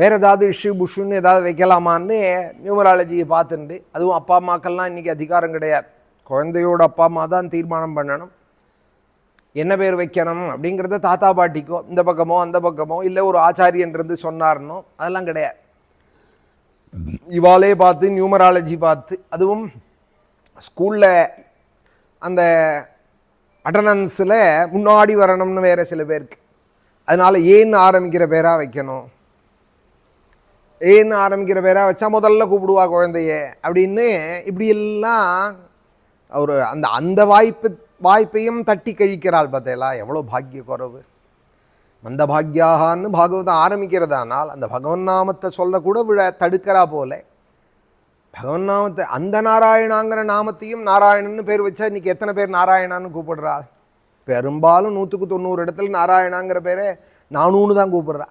வேறு ஏதாவது இஷ்யூ புஷ்ஷுன்னு ஏதாவது வைக்கலாமான்னு நியூமராலஜியை பார்த்துட்டு அதுவும் அப்பா அம்மாக்கள்லாம் இன்றைக்கி அதிகாரம் கிடையாது குழந்தையோட அப்பா அம்மா தான் தீர்மானம் பண்ணணும் என்ன பேர் வைக்கணும் அப்படிங்கிறத தாத்தா பாட்டிக்கோ இந்த பக்கமோ அந்த பக்கமோ இல்லை ஒரு ஆச்சாரியன்றது சொன்னார்னோ அதெல்லாம் கிடையாது இவாலே பார்த்து நியூமராலஜி பார்த்து அதுவும் ஸ்கூலில் அந்த அட்டனன்ஸில் முன்னாடி வரணும்னு வேறு சில பேருக்கு அதனால் ஏன்னு ஆரம்பிக்கிற பேராக வைக்கணும் ஏன்னு ஆரம்பிக்கிற பேராக வச்சா முதல்ல கூப்பிடுவா குழந்தைய அப்படின்னு இப்படி எல்லாம் அந்த அந்த வாய்ப்பு வாய்ப்பையும் தட்டி கழிக்கிறாள் பார்த்தேலா எவ்வளோ பாக்கிய குறவு மந்த பாக்யாகான்னு பாகவதம் ஆரம்பிக்கிறதானால் அந்த பகவன் நாமத்தை சொல்லக்கூட விழ தடுக்கிறா போல பகவன் நாமத்தை அந்த நாராயணாங்கிற நாமத்தையும் நாராயணன்னு பேர் வச்சா இன்னைக்கு எத்தனை பேர் நாராயணான்னு கூப்பிடுறா பெரும்பாலும் நூற்றுக்கு தொண்ணூறு இடத்துல நாராயணாங்கிற பேரே நானூன்னு தான் கூப்பிட்றா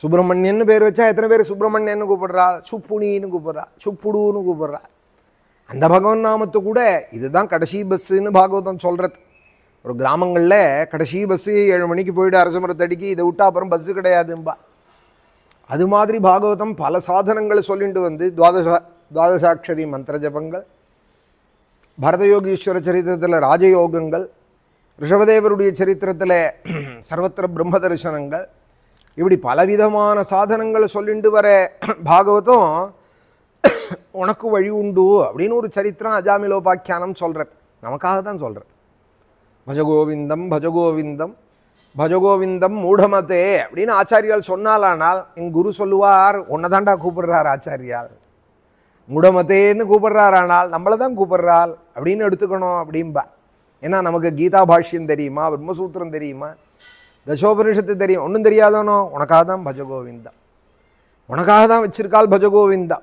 சுப்பிரமணியன் பேர் வச்சா எத்தனை பேர் சுப்பிரமணியன்னு கூப்பிடுறா சுப்புனின்னு கூப்பிடுறா சுப்புடுன்னு கூப்பிடுறா அந்த பகவன் நாமத்தை கூட இதுதான் கடைசி பஸ்ஸுன்னு பாகவதம் சொல்கிறது ஒரு கிராமங்களில் கடைசி பஸ்ஸு ஏழு மணிக்கு போயிட்டு அரசமரத்தை அடிக்கி இதை விட்டா அப்புறம் பஸ்ஸு கிடையாதும்பா அது மாதிரி பாகவதம் பல சாதனங்களை சொல்லிட்டு வந்து துவாதசா துவாதசாட்சரி மந்திர ஜபங்கள் பரதயோகீஸ்வர சரித்திரத்தில் ராஜயோகங்கள் ரிஷபதேவருடைய சரித்திரத்தில் சர்வத்திர பிரம்ம தரிசனங்கள் இப்படி பலவிதமான சாதனங்களை சொல்லிட்டு வர பாகவதம் உனக்கு வழி உண்டு அப்படின்னு ஒரு சரித்திரம் அஜாமிலோபாக்கியானம் சொல்கிறது நமக்காக தான் சொல்கிறது பஜகோவிந்தம் பஜகோவிந்தம் பஜகோவிந்தம் மூடமதே அப்படின்னு ஆச்சாரியால் சொன்னாலானால் என் குரு சொல்லுவார் ஒன்றை தாண்டா கூப்பிடுறார் ஆச்சாரியால் மூடமதேன்னு கூப்பிடுறாரானால் ஆனால் நம்மளை தான் கூப்பிடுறாள் அப்படின்னு எடுத்துக்கணும் அப்படின்பா ஏன்னா நமக்கு கீதா பாஷ்யம் தெரியுமா பிரம்மசூத்திரம் தெரியுமா தசோபனிஷத்து தெரியும் ஒன்றும் தெரியாதோனோ உனக்காக தான் பஜகோவிந்தா உனக்காக தான் வச்சிருக்காள் பஜகோவிந்தா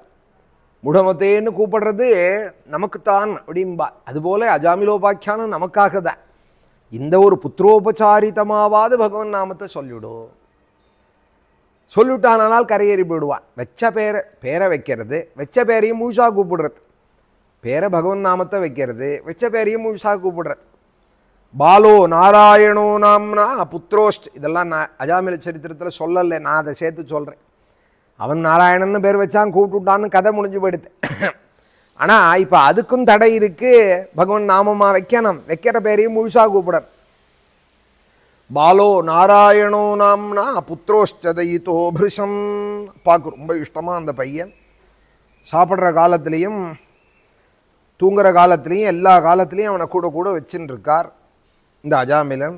முடமத்தேன்னு கூப்பிடுறது நமக்கு தான் அப்படின்பா அதுபோல அஜாமிலோபாக்கியானம் நமக்காக தான் இந்த ஒரு புத்திரோபச்சாரிதமாவது பகவன் நாமத்தை சொல்லிவிடும் சொல்லிவிட்டானால் கரையேறி போயிடுவான் வச்ச பேரை பேரை வைக்கிறது வச்ச பேரையும் மூஷா கூப்பிடுறது பேரை பகவன் நாமத்தை வைக்கிறது வச்ச பேரையும் மூஷா கூப்பிடுறது பாலோ நாராயணோ நாம்னா புத்ரோஷ்ட் இதெல்லாம் நான் அஜாமில சரித்திரத்தில் சொல்லலை நான் அதை சேர்த்து சொல்கிறேன் அவன் நாராயணன்னு பேர் வச்சான் கூப்பிட்டுட்டான்னு கதை முடிஞ்சு போயிடுது ஆனால் இப்போ அதுக்கும் தடை இருக்குது பகவான் நாமமாக வைக்கணும் வைக்கிற பேரையும் முழுசாக கூப்பிடணும் பாலோ நாராயணோ நாம்னா புத்ரோஷ்டதயித்தோ பிருஷம் அப்பாவுக்கு ரொம்ப இஷ்டமாக அந்த பையன் சாப்பிட்ற காலத்துலேயும் தூங்குற காலத்துலேயும் எல்லா காலத்துலேயும் அவனை கூட கூட வச்சுன்னு இருக்கார் இந்த அஜாமிலம்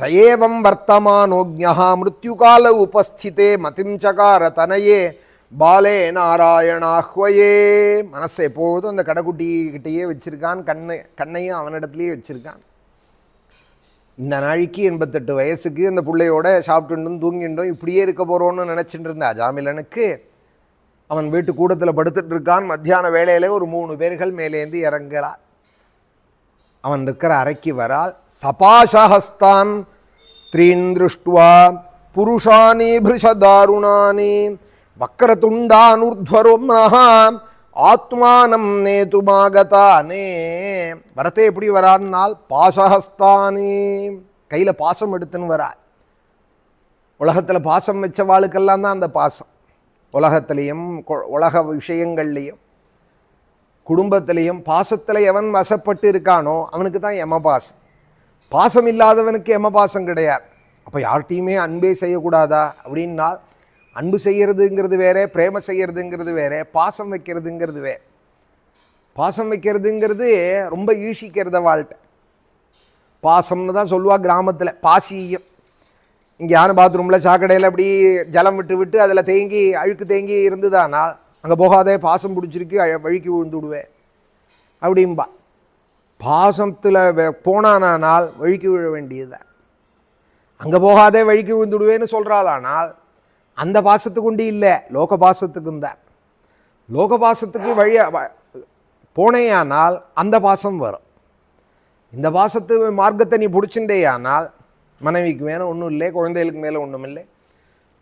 சயேவம் வர்த்தமானோக்யா மிருத்யுகால உபஸ்திதே மதிஞ்சகார தனையே பாலே நாராயணாஹ்வயே மனசை எப்போதும் அந்த கடைக்குட்டிக்கிட்டேயே வச்சிருக்கான் கண்ணை கண்ணையும் அவனிடத்துலேயே வச்சுருக்கான் இந்த நாளைக்கு எண்பத்தெட்டு வயசுக்கு அந்த பிள்ளையோட சாப்பிட்டுண்டும் தூங்கிண்டும் இப்படியே இருக்க போகிறோன்னு நினச்சிட்டு இருந்த அஜாமிலனுக்கு அவன் வீட்டு கூடத்தில் படுத்துட்டு இருக்கான் மத்தியான வேலையில் ஒரு மூணு பேர்கள் மேலேருந்து இறங்குறார் அவன் இருக்கிற அறைக்கு வரால் சபாஷஹஸ்தான் ஸ்திரீன் திருஷ்டுவா புருஷானி பிருஷதாருணானி வக்கரதுண்டானுர்துவரோம்னஹா ஆத்மானம் நேதுமாகதானே வரத்தை எப்படி வரான்னால் பாசஹஸ்தானி கையில் பாசம் எடுத்துன்னு வரா உலகத்தில் பாசம் வச்ச வாழ்க்கெல்லாம் தான் அந்த பாசம் உலகத்திலையும் உலக விஷயங்கள்லையும் குடும்பத்திலையும் பாசத்தில் எவன் வசப்பட்டு இருக்கானோ அவனுக்கு தான் எம பாசம் பாசம் இல்லாதவனுக்கு எம பாசம் கிடையாது அப்போ யார்கிட்டையுமே அன்பே செய்யக்கூடாதா அப்படின்னா அன்பு செய்கிறதுங்கிறது வேற பிரேம செய்கிறதுங்கிறது வேற பாசம் வைக்கிறதுங்கிறது வேற பாசம் வைக்கிறதுங்கிறது ரொம்ப ஈஷிக்கிறத வாழ்க்கை பாசம்னு தான் சொல்லுவா கிராமத்தில் பாசியம் இங்கே யாரும் பாத்ரூமில் சாக்கடையில் அப்படி ஜலம் விட்டு விட்டு அதில் தேங்கி அழுக்கு தேங்கி இருந்ததானால் அங்கே போகாதே பாசம் பிடிச்சிருக்கு வழிக்கு விழுந்து விடுவேன் அப்படிம்பா பாசத்தில் போனானால் வழிக்கு விழ வேண்டியதை அங்கே போகாதே வழிக்கு விழுந்துடுவேன்னு சொல்கிறாளானால் அந்த பாசத்துக்கு உண்டு இல்லை லோக பாசத்துக்கும் தான் லோக பாசத்துக்கு வழிய போனேயானால் அந்த பாசம் வரும் இந்த பாசத்து மார்க்கத்தை நீ பிடிச்சிட்டேயானால் மனைவிக்கு மேலே ஒன்றும் இல்லை குழந்தைகளுக்கு மேலே ஒன்றும் இல்லை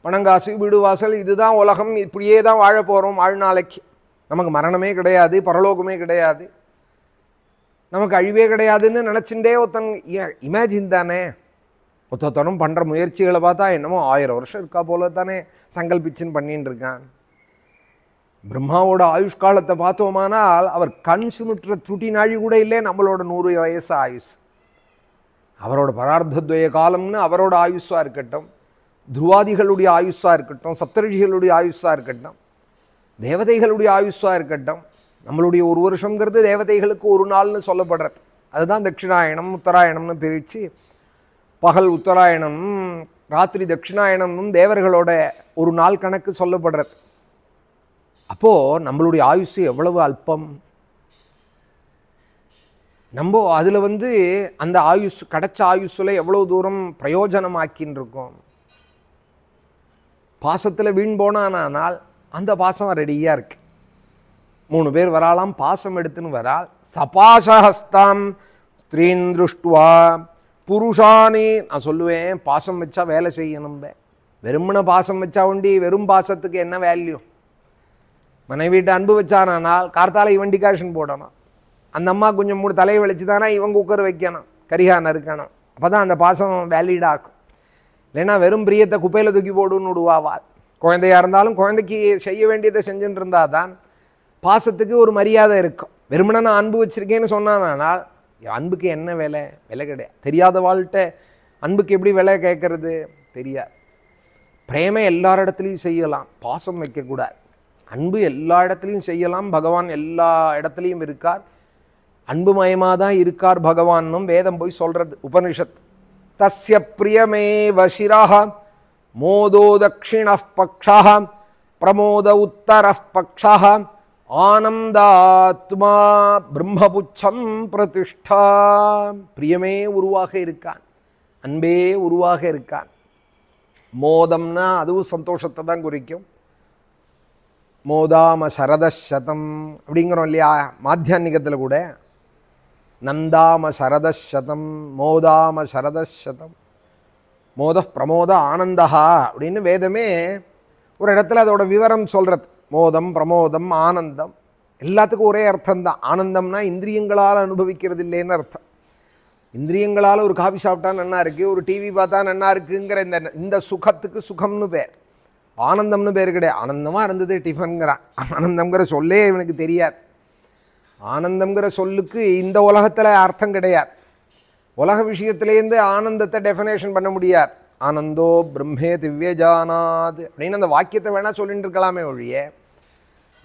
பணங்காசு வீடு வாசல் இதுதான் உலகம் இப்படியே தான் வாழ போகிறோம் வாழ்நாளைக்கு நமக்கு மரணமே கிடையாது பரலோகமே கிடையாது நமக்கு அழிவே கிடையாதுன்னு நினச்சிண்டே ஒருத்தன் இமேஜின் தானே ஒத்தொத்தனும் பண்ணுற முயற்சிகளை பார்த்தா என்னமோ ஆயிரம் வருஷம் இருக்கா போல தானே சங்கல்பிச்சுன்னு பண்ணின்னு இருக்கான் பிரம்மாவோட ஆயுஷ்காலத்தை பார்த்தோமானால் அவர் கண் சுமுற்ற சுட்டி நாழி கூட இல்லை நம்மளோட நூறு வயசு ஆயுஷ் அவரோட பரார்த்தத்வய காலம்னு அவரோட ஆயுஷாக இருக்கட்டும் துருவாதிகளுடைய ஆயுஷாக இருக்கட்டும் சப்தரிஷிகளுடைய ஆயுஷாக இருக்கட்டும் தேவதைகளுடைய ஆயுஷாக இருக்கட்டும் நம்மளுடைய ஒரு வருஷங்கிறது தேவதைகளுக்கு ஒரு நாள்னு சொல்லப்படுறது அதுதான் தட்சிணாயணம் உத்தராயணம்னு பிரித்து பகல் உத்தராயணம் ராத்திரி தட்சிணாயணம்னு தேவர்களோட ஒரு நாள் கணக்கு சொல்லப்படுறது அப்போது நம்மளுடைய ஆயுஷு எவ்வளவு அல்பம் நம்ம அதில் வந்து அந்த ஆயுஷ் கிடச்ச ஆயுஷில் எவ்வளோ தூரம் பிரயோஜனமாக்கின்னு இருக்கோம் பாசத்தில் வீண் போனானால் அந்த பாசம் ரெடியாக இருக்கு மூணு பேர் வராலாம் பாசம் எடுத்துன்னு வரால் சபாசஹஸ்தாம் ஸ்திரீன் திருஷ்டுவா புருஷானே நான் சொல்லுவேன் பாசம் வச்சா வேலை செய்யணும் வெறுமனை பாசம் வச்சா உண்டி வெறும் பாசத்துக்கு என்ன வேல்யூ மனைவிட்டு அன்பு வச்சானால் கார்த்தால இவன் டிகாஷன் போடணும் அந்த அம்மா கொஞ்சம் மூணு தலையை வலிச்சு தானே இவங்க உட்கார வைக்கணும் கரிகான இருக்கணும் அப்போ தான் அந்த பாசம் இருக்கும் இல்லைன்னா வெறும் பிரியத்தை குப்பையில் தூக்கி போடுன்னு விடுவாவாள் குழந்தையாக இருந்தாலும் குழந்தைக்கு செய்ய வேண்டியதை செஞ்சுட்டு இருந்தால் தான் பாசத்துக்கு ஒரு மரியாதை இருக்கும் வெறுமனை நான் அன்பு வச்சுருக்கேன்னு சொன்னானால் அன்புக்கு என்ன விலை விலை கிடையாது தெரியாத வாழ்கிட்ட அன்புக்கு எப்படி விலை கேட்குறது தெரியாது பிரேமை எல்லா இடத்துலையும் செய்யலாம் பாசம் வைக்கக்கூடாது அன்பு எல்லா இடத்துலையும் செய்யலாம் பகவான் எல்லா இடத்துலையும் இருக்கார் அன்புமயமாக தான் இருக்கார் பகவானும் வேதம் போய் சொல்கிறது உபனிஷத் तस्य பிரியமே शिरः மோதோ दक्षिणः पक्षः प्रमोद उत्तरः पक्षः ஆனந்தாத்மா பிரம்மபுச்சம் பிரதிஷ்டா பிரியமே உருவாக இருக்கான் அன்பே உருவாக இருக்கான் மோதம்னா அதுவும் சந்தோஷத்தை தான் குறிக்கும் மோதாம சரதசதம் அப்படிங்கிறோம் இல்லையா மாத்தியான்கத்தில் கூட நந்தாம சரதம் மோதாம சரதம் மோத பிரமோத ஆனந்தா அப்படின்னு வேதமே ஒரு இடத்துல அதோட விவரம் சொல்கிறது மோதம் பிரமோதம் ஆனந்தம் எல்லாத்துக்கும் ஒரே அர்த்தம் தான் ஆனந்தம்னா இந்திரியங்களால் அனுபவிக்கிறது இல்லைன்னு அர்த்தம் இந்திரியங்களால் ஒரு காஃபி சாப்பிட்டா நல்லா இருக்குது ஒரு டிவி பார்த்தா நல்லா இருக்குங்கிற இந்த இந்த சுகத்துக்கு சுகம்னு பேர் ஆனந்தம்னு பேர் கிடையாது ஆனந்தமாக இருந்தது டிஃபனுங்கிறான் ஆனந்தம்ங்கிற சொல்லே இவனுக்கு தெரியாது ஆனந்தங்கிற சொல்லுக்கு இந்த உலகத்தில் அர்த்தம் கிடையாது உலக விஷயத்துலேருந்து ஆனந்தத்தை டெஃபினேஷன் பண்ண முடியாது ஆனந்தோ பிரம்மே திவ்யஜானாத் அப்படின்னு அந்த வாக்கியத்தை வேணால் சொல்லிட்டு இருக்கலாமே ஒழிய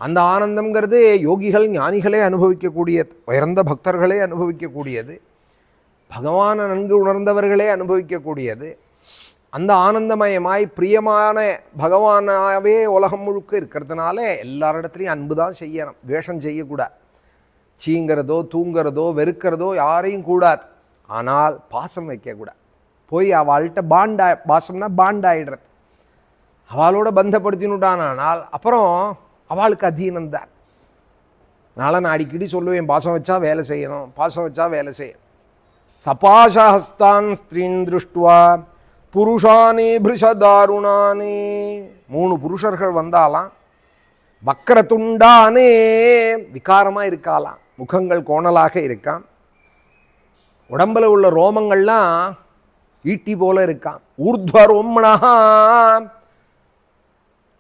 அந்த ஆனந்தங்கிறது யோகிகள் ஞானிகளே அனுபவிக்கக்கூடியது உயர்ந்த பக்தர்களே அனுபவிக்கக்கூடியது பகவானை நன்கு உணர்ந்தவர்களே அனுபவிக்கக்கூடியது அந்த ஆனந்தமயமாய் பிரியமான பகவானாகவே உலகம் முழுக்க இருக்கிறதுனால எல்லாரிடத்துலையும் அன்பு தான் செய்யணும் வேஷம் செய்யக்கூடாது சீங்கிறதோ தூங்கிறதோ வெறுக்கிறதோ யாரையும் கூடாது ஆனால் பாசம் வைக்கக்கூடாது போய் அவள்கிட்ட பாண்டா பாசம்னா பாண்டாயிடுறது ஆகிடுறது அவளோட பந்தப்படுத்தினுட்டானால் அப்புறம் அவளுக்கு அதீனம் தான் அதனால் நான் அடிக்கடி சொல்லுவேன் பாசம் வச்சா வேலை செய்யணும் பாசம் வச்சா வேலை செய்யணும் சபாஷஹஸ்தான் ஸ்திரீன் திருஷ்டுவா புருஷானே பிருஷதாருணானே மூணு புருஷர்கள் வந்தாலாம் வக்கர துண்டானே விகாரமாக இருக்காலாம் முகங்கள் கோணலாக இருக்கான் உடம்பில் உள்ள ரோமங்கள்லாம் ஈட்டி போல இருக்கான் ஊர்துவ ரோமணா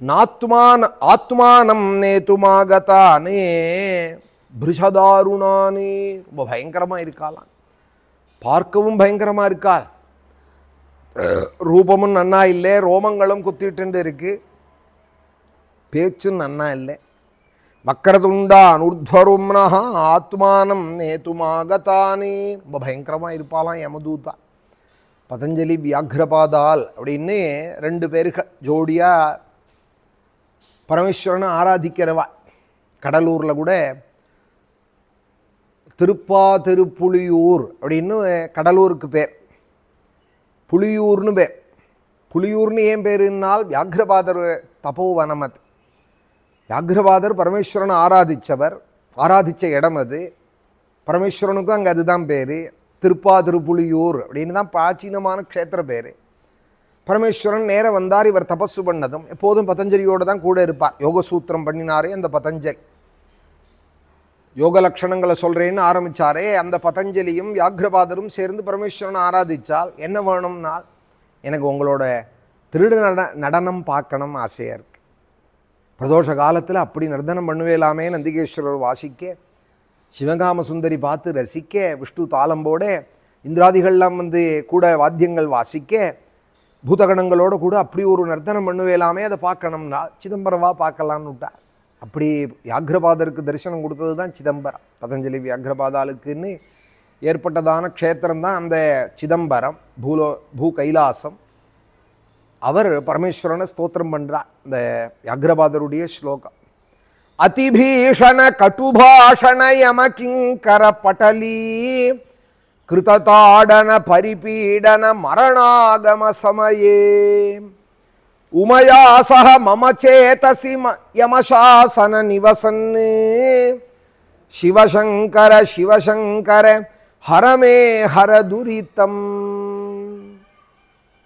நாத்மான ஆத்மானம் நேத்துமாகத்தானே பிரிஷதாருணானே ரொம்ப பயங்கரமாக இருக்காளாம் பார்க்கவும் பயங்கரமாக இருக்கா ரூபமும் நன்னா இல்லை ரோமங்களும் குத்திட்டு இருக்கு பேச்சும் நன்னா இல்லை மக்கரதுண்டானுர்த்வரும்னா ஆத்மானம் நேத்துமாகத்தானே ரொம்ப பயங்கரமாக இருப்பாலாம் யமதூதா பதஞ்சலி வியாகிரபாதால் அப்படின்னு ரெண்டு பேருக்கு ஜோடியாக பரமேஸ்வரனை ஆராதிக்கிறவா கடலூரில் கூட திருப்பா திருப்புளியூர் அப்படின்னு கடலூருக்கு பேர் புளியூர்னு பேர் புளியூர்னு ஏன் பேருன்னால் வியாகிரபாதர் தபோவனமத் யாக்ரவாதர் பரமேஸ்வரனை ஆராதித்தவர் ஆராதித்த இடம் அது பரமேஸ்வரனுக்கும் அங்கே அதுதான் பேர் திருப்பாதிருப்புலியூர் அப்படின்னு தான் பிராச்சீனமான க்ஷேத்திர பேர் பரமேஸ்வரன் நேரம் வந்தார் இவர் தபஸ் பண்ணதும் எப்போதும் பதஞ்சலியோடு தான் கூட இருப்பார் யோகசூத்திரம் பண்ணினாரே அந்த பதஞ்சலி யோக லட்சணங்களை சொல்கிறேன்னு ஆரம்பித்தாரே அந்த பதஞ்சலியும் யாக்ரவாதரும் சேர்ந்து பரமேஸ்வரனை ஆராதித்தால் என்ன வேணும்னால் எனக்கு உங்களோட திருடு நட நடனம் பார்க்கணும் ஆசையாக இருக்குது பிரதோஷ காலத்தில் அப்படி நர்தனம் பண்ணுவேலாமே நந்திகேஸ்வரர் வாசிக்க சிவகாம சுந்தரி பார்த்து ரசிக்க விஷ்ணு தாளம்போட இந்திராதிகள்லாம் வந்து கூட வாத்தியங்கள் வாசிக்க பூதகணங்களோடு கூட அப்படி ஒரு நர்த்தனம் பண்ணுவேலாமே அதை பார்க்கணும்னா சிதம்பரவா பார்க்கலான்னு விட்டார் அப்படி வியாகிரபாதருக்கு தரிசனம் கொடுத்தது தான் சிதம்பரம் பதஞ்சலி வியாகிரபாதாளுக்குன்னு ஏற்பட்டதான க்ஷேத்திரம்தான் அந்த சிதம்பரம் பூலோ பூ கைலாசம் அவர் பரமேஸ்வரனை ஸ்தோத்திரம் பண்ணுறார் श्लोक அக்ரபாதருடைய कटुभाषण यम கட்டுபாஷண யமகிங்கர कृतताडन परिपीडन मरणागम समये उमया सह मम चेतसि यमशासन निवसन् शिवशङ्कर शिवशंकर हर मे हर दुरितम्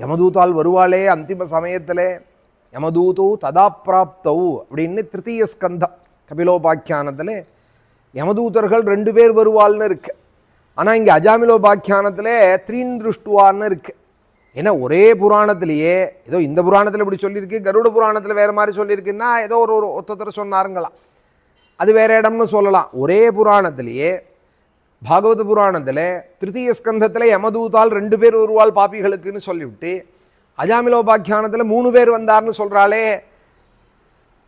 யமதூதால் வருவாளே அந்திம சமயத்தில் யமதூதோ ததா பிராப்தவு அப்படின்னு திருத்தீய ஸ்கந்தம் கபிலோபாக்கியானத்தில் யமதூதர்கள் ரெண்டு பேர் வருவாள்னு இருக்கு ஆனால் இங்கே அஜாமிலோபாக்கியானத்தில் த்ரீன் திருஷ்டுவான்னு இருக்கு ஏன்னா ஒரே புராணத்திலேயே ஏதோ இந்த புராணத்தில் இப்படி சொல்லியிருக்கு கருட புராணத்தில் வேறு மாதிரி சொல்லியிருக்குன்னா ஏதோ ஒரு ஒரு ஒத்தத்தரை சொன்னாருங்களாம் அது வேறு இடம்னு சொல்லலாம் ஒரே புராணத்திலேயே பாகவத புராணத்தில் திருத்தீய ஸ்கந்தத்தில் யமதூதால் ரெண்டு பேர் வருவாள் பாப்பிகளுக்குன்னு சொல்லிவிட்டு அஜாமிலோபாக்கியானத்தில் மூணு பேர் வந்தார்னு சொல்கிறாளே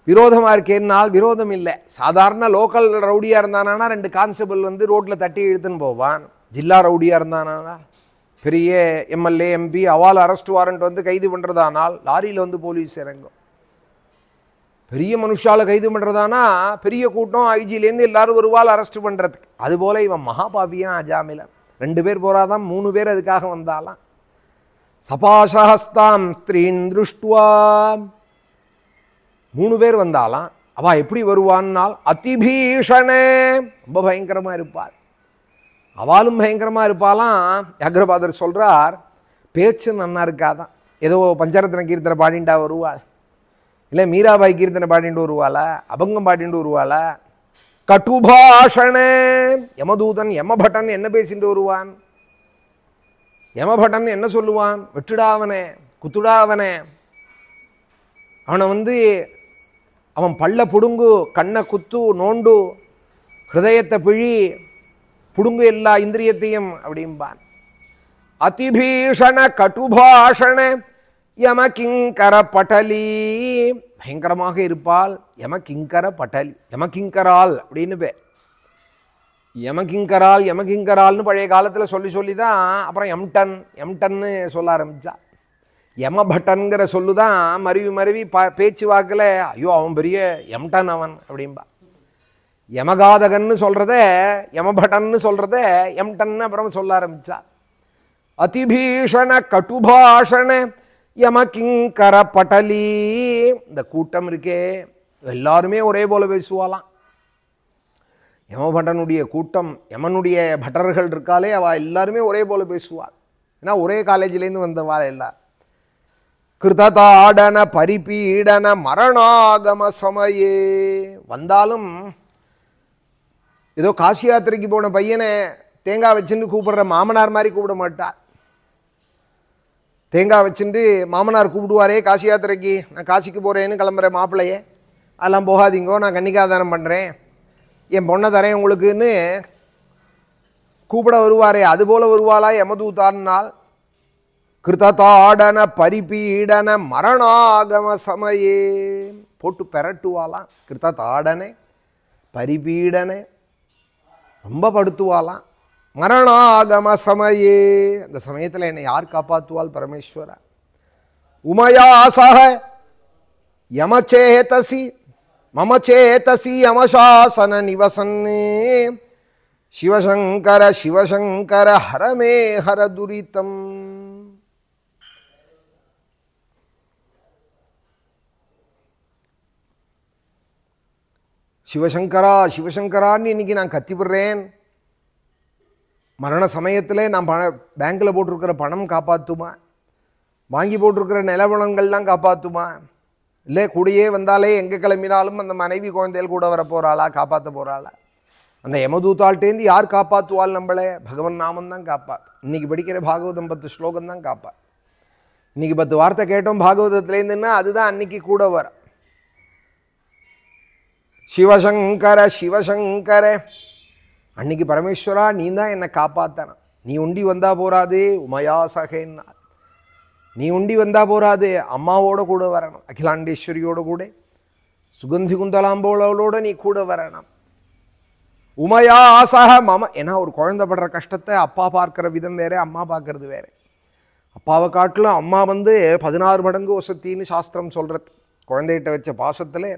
விரோதமாக இருக்கேன்னால் விரோதம் இல்லை சாதாரண லோக்கல் ரவுடியாக இருந்தானா ரெண்டு கான்ஸ்டபிள் வந்து ரோட்டில் தட்டி இழுத்துன்னு போவான் ஜில்லா ரவுடியாக இருந்தானா பெரிய எம்எல்ஏ எம்பி அவால் அரெஸ்ட் வாரண்ட் வந்து கைது பண்ணுறதானால் லாரியில் வந்து போலீஸ் இறங்கும் பெரிய மனுஷால கைது பண்ணுறதானா பெரிய கூட்டம் ஐஜிலேருந்து எல்லாரும் வருவாள் அரெஸ்ட் பண்ணுறதுக்கு அதுபோல் இவன் மகாபாபியான் அஜாமில ரெண்டு பேர் போகிறாதான் மூணு பேர் அதுக்காக வந்தாலாம் சபாஷஹஸ்தாம் ஸ்திரீன் திருஷ்டுவா மூணு பேர் வந்தாலாம் அவள் எப்படி வருவான்னால் அதிபீஷனே ரொம்ப பயங்கரமாக இருப்பாள் அவளும் பயங்கரமாக இருப்பாலாம் அக்ரபாதர் சொல்கிறார் பேச்சு நன்னா இருக்காதான் ஏதோ பஞ்சரத்ன கீர்த்தனை பாடிண்டா வருவாள் இல்லை மீராபாய் கீர்த்தனை பாடிட்டு வருவாளா அபங்கம் பாடிட்டு வருவாளா கட்டுபாஷண யமதூதன் யமபட்டன் என்ன பேசிட்டு வருவான் யமபட்டன் என்ன சொல்லுவான் வெட்டுடாவனே குத்துடாவனே அவனை வந்து அவன் பல்ல புடுங்கு கண்ணை குத்து நோண்டு ஹிருதயத்தை பிழி புடுங்கு எல்லா இந்திரியத்தையும் அப்படிம்பான் அதிபீஷண கட்டுபாஷண யமகிங்கர பட்டலி பயங்கரமாக இருப்பாள் யமகிங்கர பட்டலி யமகிங்கரால் அப்படின்னு பேர் யமகிங்கரால் யமகிங்கரால்னு பழைய காலத்தில் சொல்லி சொல்லி தான் அப்புறம் எம்டன் எம்டன்னு சொல்ல ஆரம்பித்தா யமபட்டன்கிற சொல்லு தான் மருவி மருவி பா பேச்சு வாக்கில் ஐயோ அவன் பெரிய எம்டன் அவன் அப்படின்பா யமகாதகன்னு சொல்கிறத யமபட்டன்னு சொல்கிறத எம்டன்னு அப்புறம் சொல்ல ஆரம்பித்தா அதிபீஷண கட்டுபாஷண யமகிங்கர பட்டலி இந்த கூட்டம் இருக்கே எல்லாருமே ஒரே போல பேசுவாளாம் யமபட்டனுடைய கூட்டம் யமனுடைய பட்டர்கள் இருக்காளே அவள் எல்லாருமே ஒரே போல பேசுவாள் ஏன்னா ஒரே காலேஜ்லேருந்து வந்தவாள் எல்லார் கிருததாடன பரிபீடன மரணாகம சமயே வந்தாலும் ஏதோ காசி யாத்திரைக்கு போன பையனை தேங்காய் வச்சுன்னு கூப்பிடுற மாமனார் மாதிரி கூப்பிட மாட்டாள் தேங்காய் வச்சுட்டு மாமனார் கூப்பிடுவாரே காசி யாத்திரைக்கு நான் காசிக்கு போகிறேன்னு கிளம்புறேன் மாப்பிள்ளையே அதெல்லாம் போகாதீங்கோ நான் கன்னிகாதானம் பண்ணுறேன் என் பொண்ணை தரேன் உங்களுக்குன்னு கூப்பிட வருவாரே அதுபோல் வருவாளா எமதூத்தான்னால் கிருத்தாடன பரிபீடன மரணாகம சமயே போட்டு பெரட்டுவாளாம் கிருத்ததாடனை பரிபீடனை ரொம்ப படுத்துவாளாம் மரணாகம சமயே அந்த சமயத்தில் என்னை யார் காப்பாற்றுவாள் பரமேஸ்வரா உமயாசக யமச்சேதசி மமச்சேதசி யமசாசன நிவசன்னே சிவசங்கர சிவசங்கர ஹரமே ஹர துரிதம் சிவசங்கரா சிவசங்கரான்னு இன்னைக்கு நான் கத்திவிடுறேன் மரண சமயத்தில் நான் பண பேங்க்கில் போட்டிருக்கிற பணம் காப்பாற்றுமா வாங்கி போட்டிருக்கிற நிலவளங்கள்லாம் காப்பாற்றுமா இல்லை கூடியே வந்தாலே எங்கே கிளம்பினாலும் அந்த மனைவி குழந்தைகள் கூட வர போகிறாளா காப்பாற்ற போகிறாளா அந்த யமதூத்தாள்கிட்டேருந்து யார் காப்பாற்றுவாள் நம்மளே பகவன் நாமம் தான் காப்பாத் இன்றைக்கி படிக்கிற பாகவதம் பத்து ஸ்லோகம் தான் காப்பாத் இன்றைக்கி பத்து வார்த்தை கேட்டோம் பாகவதத்துலேருந்துன்னா அதுதான் அன்னைக்கு கூட வர சிவசங்கர சிவசங்கர அன்னைக்கு பரமேஸ்வரா நீ தான் என்னை காப்பாத்தன நீ உண்டி வந்தால் போராது உமையா சகேன்னா நீ உண்டி வந்தால் போராது அம்மாவோட கூட வரணும் அகிலாண்டேஸ்வரியோட கூட சுகந்தி குந்தலாம்போலோட நீ கூட வரணும் உமையா ஆசாக மாமா ஏன்னா ஒரு குழந்தை படுற கஷ்டத்தை அப்பா பார்க்குற விதம் வேறு அம்மா பார்க்கறது வேறு அப்பாவை காட்டிலும் அம்மா வந்து பதினாறு மடங்கு வசத்தின்னு சாஸ்திரம் சொல்கிறது குழந்தைகிட்ட வச்ச பாசத்தில்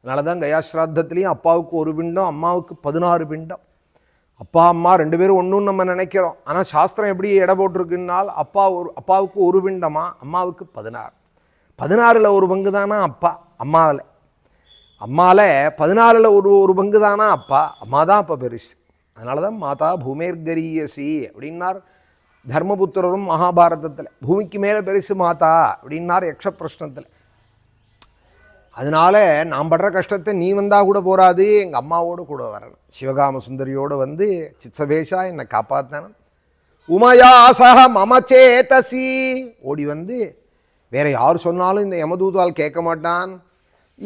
அதனால தான் கயா அப்பாவுக்கு ஒரு பிண்டம் அம்மாவுக்கு பதினாறு பிண்டம் அப்பா அம்மா ரெண்டு பேரும் ஒன்றும் நம்ம நினைக்கிறோம் ஆனால் சாஸ்திரம் எப்படி எடை போட்டிருக்குன்னால் அப்பா ஒரு அப்பாவுக்கு ஒரு பிண்டமா அம்மாவுக்கு பதினாறு பதினாறில் ஒரு பங்கு தானா அப்பா அம்மாவில் அம்மாவில் பதினாறில் ஒரு ஒரு பங்கு தானா அப்பா அம்மா தான் அப்போ பெருசு அதனால தான் மாதா பூமேர்கரியசி அப்படின்னார் தர்மபுத்திரரும் மகாபாரதத்தில் பூமிக்கு மேலே பெருசு மாதா அப்படின்னார் யக்ஷ பிரஷ்னத்தில் அதனால் நாம் படுற கஷ்டத்தை நீ வந்தால் கூட போகாது எங்கள் அம்மாவோடு கூட வரணும் சிவகாம சுந்தரியோடு வந்து சித்சபேஷா என்னை காப்பாற்றினான் உமையா சக தசி ஓடி வந்து வேற யார் சொன்னாலும் இந்த யமதூதால் கேட்க மாட்டான்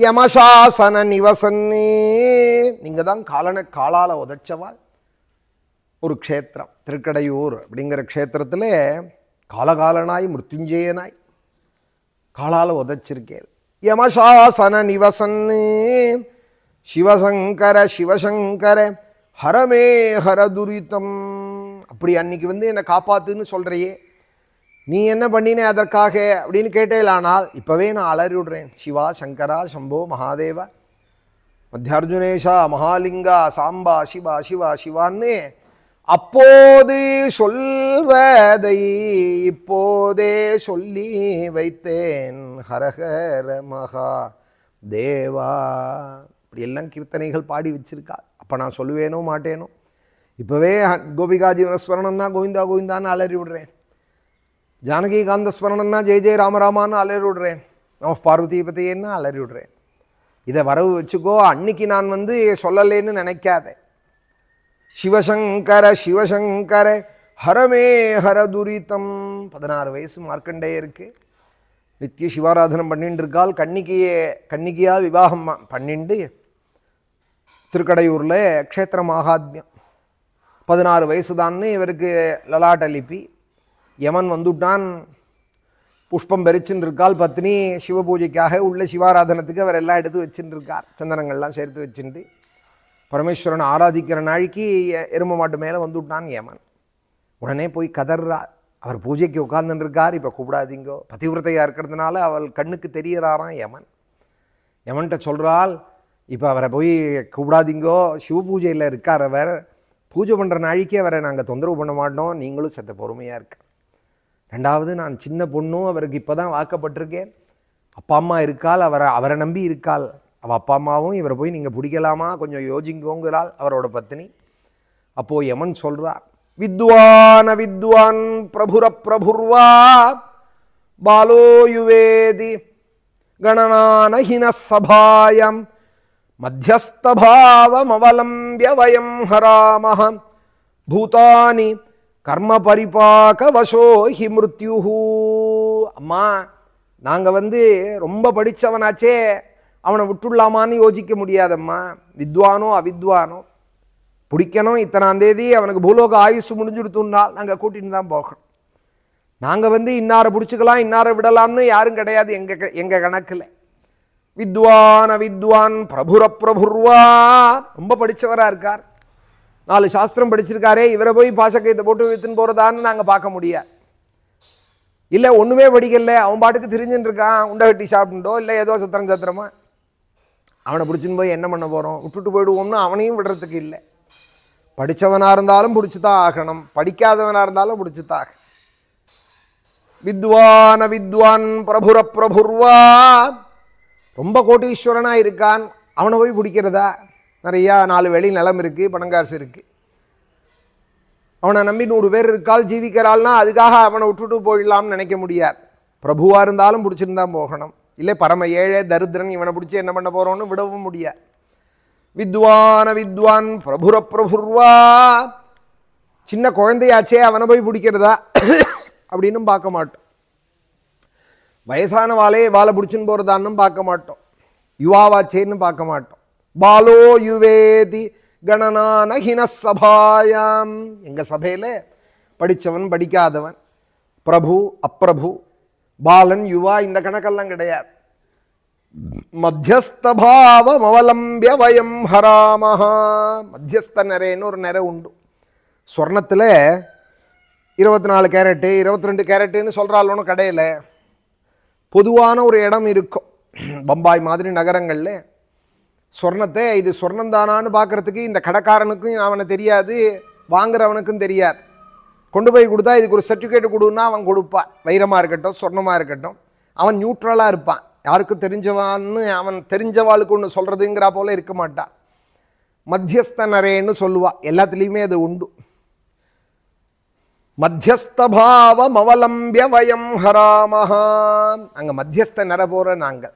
யமசாசன நிவசன்னே நீங்கள் தான் காலனை காலால் உதச்சவாள் ஒரு க்ஷேத்திரம் திருக்கடையூர் அப்படிங்கிற க்ஷேத்திரத்தில் காலகாலனாய் மிருத்யுஞ்சயனாய் காலால் உதச்சிருக்கேன் யமசாசன நிவசன் சிவசங்கர சிவசங்கர ஹரமே ஹர துரிதம் அப்படி அன்னைக்கு வந்து என்னை காப்பாத்துன்னு சொல்கிறையே நீ என்ன பண்ணினே அதற்காக அப்படின்னு கேட்டேலானால் இப்போவே நான் அலறி விடுறேன் சிவா சங்கரா சம்போ மகாதேவ மத்தியார்ஜுனேஷா மகாலிங்கா சாம்பா சிவா சிவா சிவான்னு அப்போது சொல்வதை இப்போதே சொல்லி வைத்தேன் ஹரஹர மகா தேவா இப்படியெல்லாம் கீர்த்தனைகள் பாடி வச்சிருக்கா அப்போ நான் சொல்லுவேனோ மாட்டேனோ இப்போவே கோபிகா ஜீவனஸ்மரணம்னா கோவிந்தா கோவிந்தான்னு அலறி விடுறேன் ஜானகி காந்த ஸ்மரணம்னா ஜெய ஜெய ராமராமான்னு அலறி விடுறேன் நம்ம பார்வதியை பற்றியேன்னா அலறி விடுறேன் இதை வரவு வச்சுக்கோ அன்னைக்கு நான் வந்து சொல்லலேன்னு நினைக்காதேன் சிவசங்கர சிவசங்கர ஹரமே ஹர துரிதம் பதினாறு வயசு மார்க்கண்டே இருக்கு நித்திய சிவாராதனம் பண்ணிட்டு இருக்கால் கன்னிகையே கண்ணிக்கையாக விவாகம் பண்ணிண்டு திருக்கடையூரில் க்ஷேத்திர மகாத்மியம் பதினாறு வயசு தான் இவருக்கு லலாட் அலிப்பி யமன் வந்துட்டான் புஷ்பம் பறிச்சுன்னு இருக்கால் பத்னி சிவ பூஜைக்காக உள்ள சிவாராதனத்துக்கு அவர் எல்லாம் எடுத்து வச்சுட்டு இருக்கார் சந்தனங்கள்லாம் சேர்த்து வச்சுட்டு பரமேஸ்வரன் ஆராதிக்கிற நாளைக்கு எரும மாட்டு மேலே வந்துவிட்டான் ஏமன் உடனே போய் கதர்றார் அவர் பூஜைக்கு உட்கார்ந்துருக்கார் இப்போ கூப்பிடாதீங்கோ பதிவிரத்தையாக இருக்கிறதுனால அவள் கண்ணுக்கு தெரியறாராம் யமன் யமன்கிட்ட சொல்கிறாள் இப்போ அவரை போய் கூப்பிடாதீங்கோ சிவ பூஜையில் இருக்கார் அவர் பூஜை பண்ணுற நாளைக்கே அவரை நாங்கள் தொந்தரவு பண்ண மாட்டோம் நீங்களும் செத்த பொறுமையாக இருக்க ரெண்டாவது நான் சின்ன பொண்ணும் அவருக்கு இப்போ தான் வாக்கப்பட்டிருக்கேன் அப்பா அம்மா இருக்காள் அவரை அவரை நம்பி இருக்காள் அவள் அப்பா அம்மாவும் இவரை போய் நீங்கள் பிடிக்கலாமா கொஞ்சம் யோஜிங்கோங்கிறாள் அவரோட பத்தினி அப்போது யமன் சொல்கிறார் வித்வான வித்வான் பிரபுர பிரபுர்வா பாலோயுவேதி கணனானஹின சபாயம் மத்தியஸ்தபாவம் அவலம்பிய வயம் ஹராமஹ பூதானி கர்ம பரிபாக வசோஹி மிருத்யுஹூ அம்மா நாங்கள் வந்து ரொம்ப படித்தவனாச்சே அவனை விட்டுடலாமான்னு யோசிக்க முடியாதம்மா வித்வானோ அவித்வானோ பிடிக்கணும் இத்தனாம் தேதி அவனுக்கு பூலோக ஆயுசு முடிஞ்சுடுத்துனால் நாங்கள் கூட்டின்னு தான் போகணும் நாங்கள் வந்து இன்னாரை பிடிச்சிக்கலாம் இன்னாரை விடலாம்னு யாரும் கிடையாது எங்கள் எங்கள் கணக்கில் வித்வான் அவித்வான் பிரபுர பிரபுர்வா ரொம்ப படித்தவராக இருக்கார் நாலு சாஸ்திரம் படிச்சிருக்காரே இவரை போய் பாசக்கயத்தை போட்டு வைத்துன்னு போகிறதான்னு நாங்கள் பார்க்க முடியாது இல்லை ஒன்றுமே படிக்கல அவன் பாட்டுக்கு தெரிஞ்சுட்டு இருக்கான் உண்டை வெட்டி சாப்பிட்டுட்டோ இல்லை ஏதோ சத்திரம் சத்திரமாக அவனை பிடிச்சின்னு போய் என்ன பண்ண போகிறோம் விட்டுட்டு போயிடுவோம்னு அவனையும் விடுறதுக்கு இல்லை படித்தவனாக இருந்தாலும் பிடிச்சி தான் ஆகணும் படிக்காதவனாக இருந்தாலும் பிடிச்சி தான் வித்வான வித்வான் பிரபுர பிரபுர்வா ரொம்ப கோட்டீஸ்வரனாக இருக்கான் அவனை போய் பிடிக்கிறதா நிறையா நாலு வேலை நிலம் இருக்குது பணங்காசு இருக்குது அவனை நம்பி நூறு பேர் இருக்கால் ஜீவிக்கிறாள்னா அதுக்காக அவனை விட்டுட்டு போயிடலாம்னு நினைக்க முடியாது பிரபுவாக இருந்தாலும் பிடிச்சிருந்தான் போகணும் இல்லை பரம ஏழை தரித்திரன் இவனை பிடிச்சி என்ன பண்ண போகிறோன்னு விடவும் முடியாது வித்வான வித்வான் பிரபுர பிரபுர்வா சின்ன குழந்தையாச்சே அவனை போய் பிடிக்கிறதா அப்படின்னு பார்க்க மாட்டோம் வயசான வாலே வாழை பிடிச்சின்னு போகிறதான்னு பார்க்க மாட்டோம் யுவாவாச்சேன்னு பார்க்க மாட்டோம் பாலோ யுவேதி கணனானஹின சபாயாம் எங்கள் சபையில் படித்தவன் படிக்காதவன் பிரபு அப்பிரபு பாலன் யுவா இந்த கணக்கெல்லாம் கிடையாது மத்தியஸ்தபாவம் அவலம்பிய வயம் ஹராமஹா மத்தியஸ்த நிறைன்னு ஒரு நிறை உண்டு சொர்ணத்தில் இருபத்தி நாலு கேரட்டு இருபத்தி ரெண்டு கேரட்டுன்னு சொல்கிறாலும் கடையில் பொதுவான ஒரு இடம் இருக்கும் பம்பாய் மாதிரி நகரங்களில் சொர்ணத்தை இது சொர்ணந்தானான்னு பார்க்குறதுக்கு இந்த கடைக்காரனுக்கும் அவனை தெரியாது வாங்குறவனுக்கும் தெரியாது கொண்டு போய் கொடுத்தா இதுக்கு ஒரு சர்டிஃபிகேட் கொடுன்னா அவன் கொடுப்பான் வைரமாக இருக்கட்டும் சொர்ணமாக இருக்கட்டும் அவன் நியூட்ரலாக இருப்பான் யாருக்கும் தெரிஞ்சவான்னு அவன் தெரிஞ்சவாளுக்கு ஒன்று சொல்கிறதுங்கிறா போல் இருக்க மாட்டான் மத்தியஸ்த நரேன்னு சொல்லுவாள் எல்லாத்துலேயுமே அது உண்டு மத்தியஸ்தபாவம் அவலம்பிய வயம் ஹராமஹான் அங்கே மத்தியஸ்த நிற போகிற நாங்கள்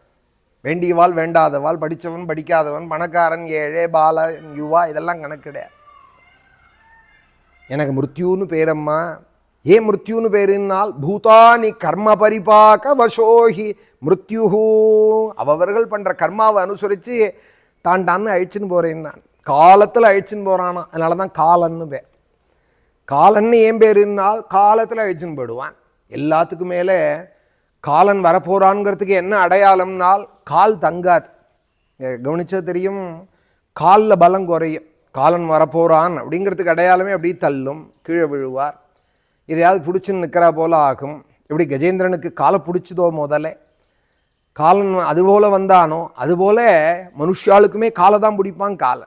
வேண்டியவாள் வேண்டாதவாள் படித்தவன் படிக்காதவன் பணக்காரன் ஏழை பாலன் யுவா இதெல்லாம் கணக்கு கிடையாது எனக்கு மிருத்யூன்னு பேரம்மா ஏன் மிருத்யூன்னு பேருன்னால் பூதானி கர்ம பரிபாக வசோஹி மிருத்யுஹூ அவர்கள் பண்ணுற கர்மாவை அனுசரித்து தாண்டான்னு அழிச்சின்னு அழிச்சுன்னு போகிறேன் நான் காலத்தில் அழிச்சுன்னு போகிறானா அதனால தான் காலன்னு பேர் காலன்னு ஏன் பேருன்னால் காலத்தில் அழிச்சுன்னு போயிடுவான் எல்லாத்துக்கும் மேலே காலன் வரப்போகிறான்ங்கிறதுக்கு என்ன அடையாளம்னால் கால் தங்காது கவனிச்சா தெரியும் காலில் பலம் குறையும் காலன் வரப்போகிறான் அப்படிங்கிறதுக்கு அடையாளமே அப்படியே தள்ளும் கீழே விழுவார் எதையாவது பிடிச்சின்னு நிற்கிறா போல் ஆகும் எப்படி கஜேந்திரனுக்கு காலை பிடிச்சதோ முதலே காலன் அதுபோல் வந்தானோ அதுபோல் மனுஷாளுக்குமே காலை தான் பிடிப்பான் காலை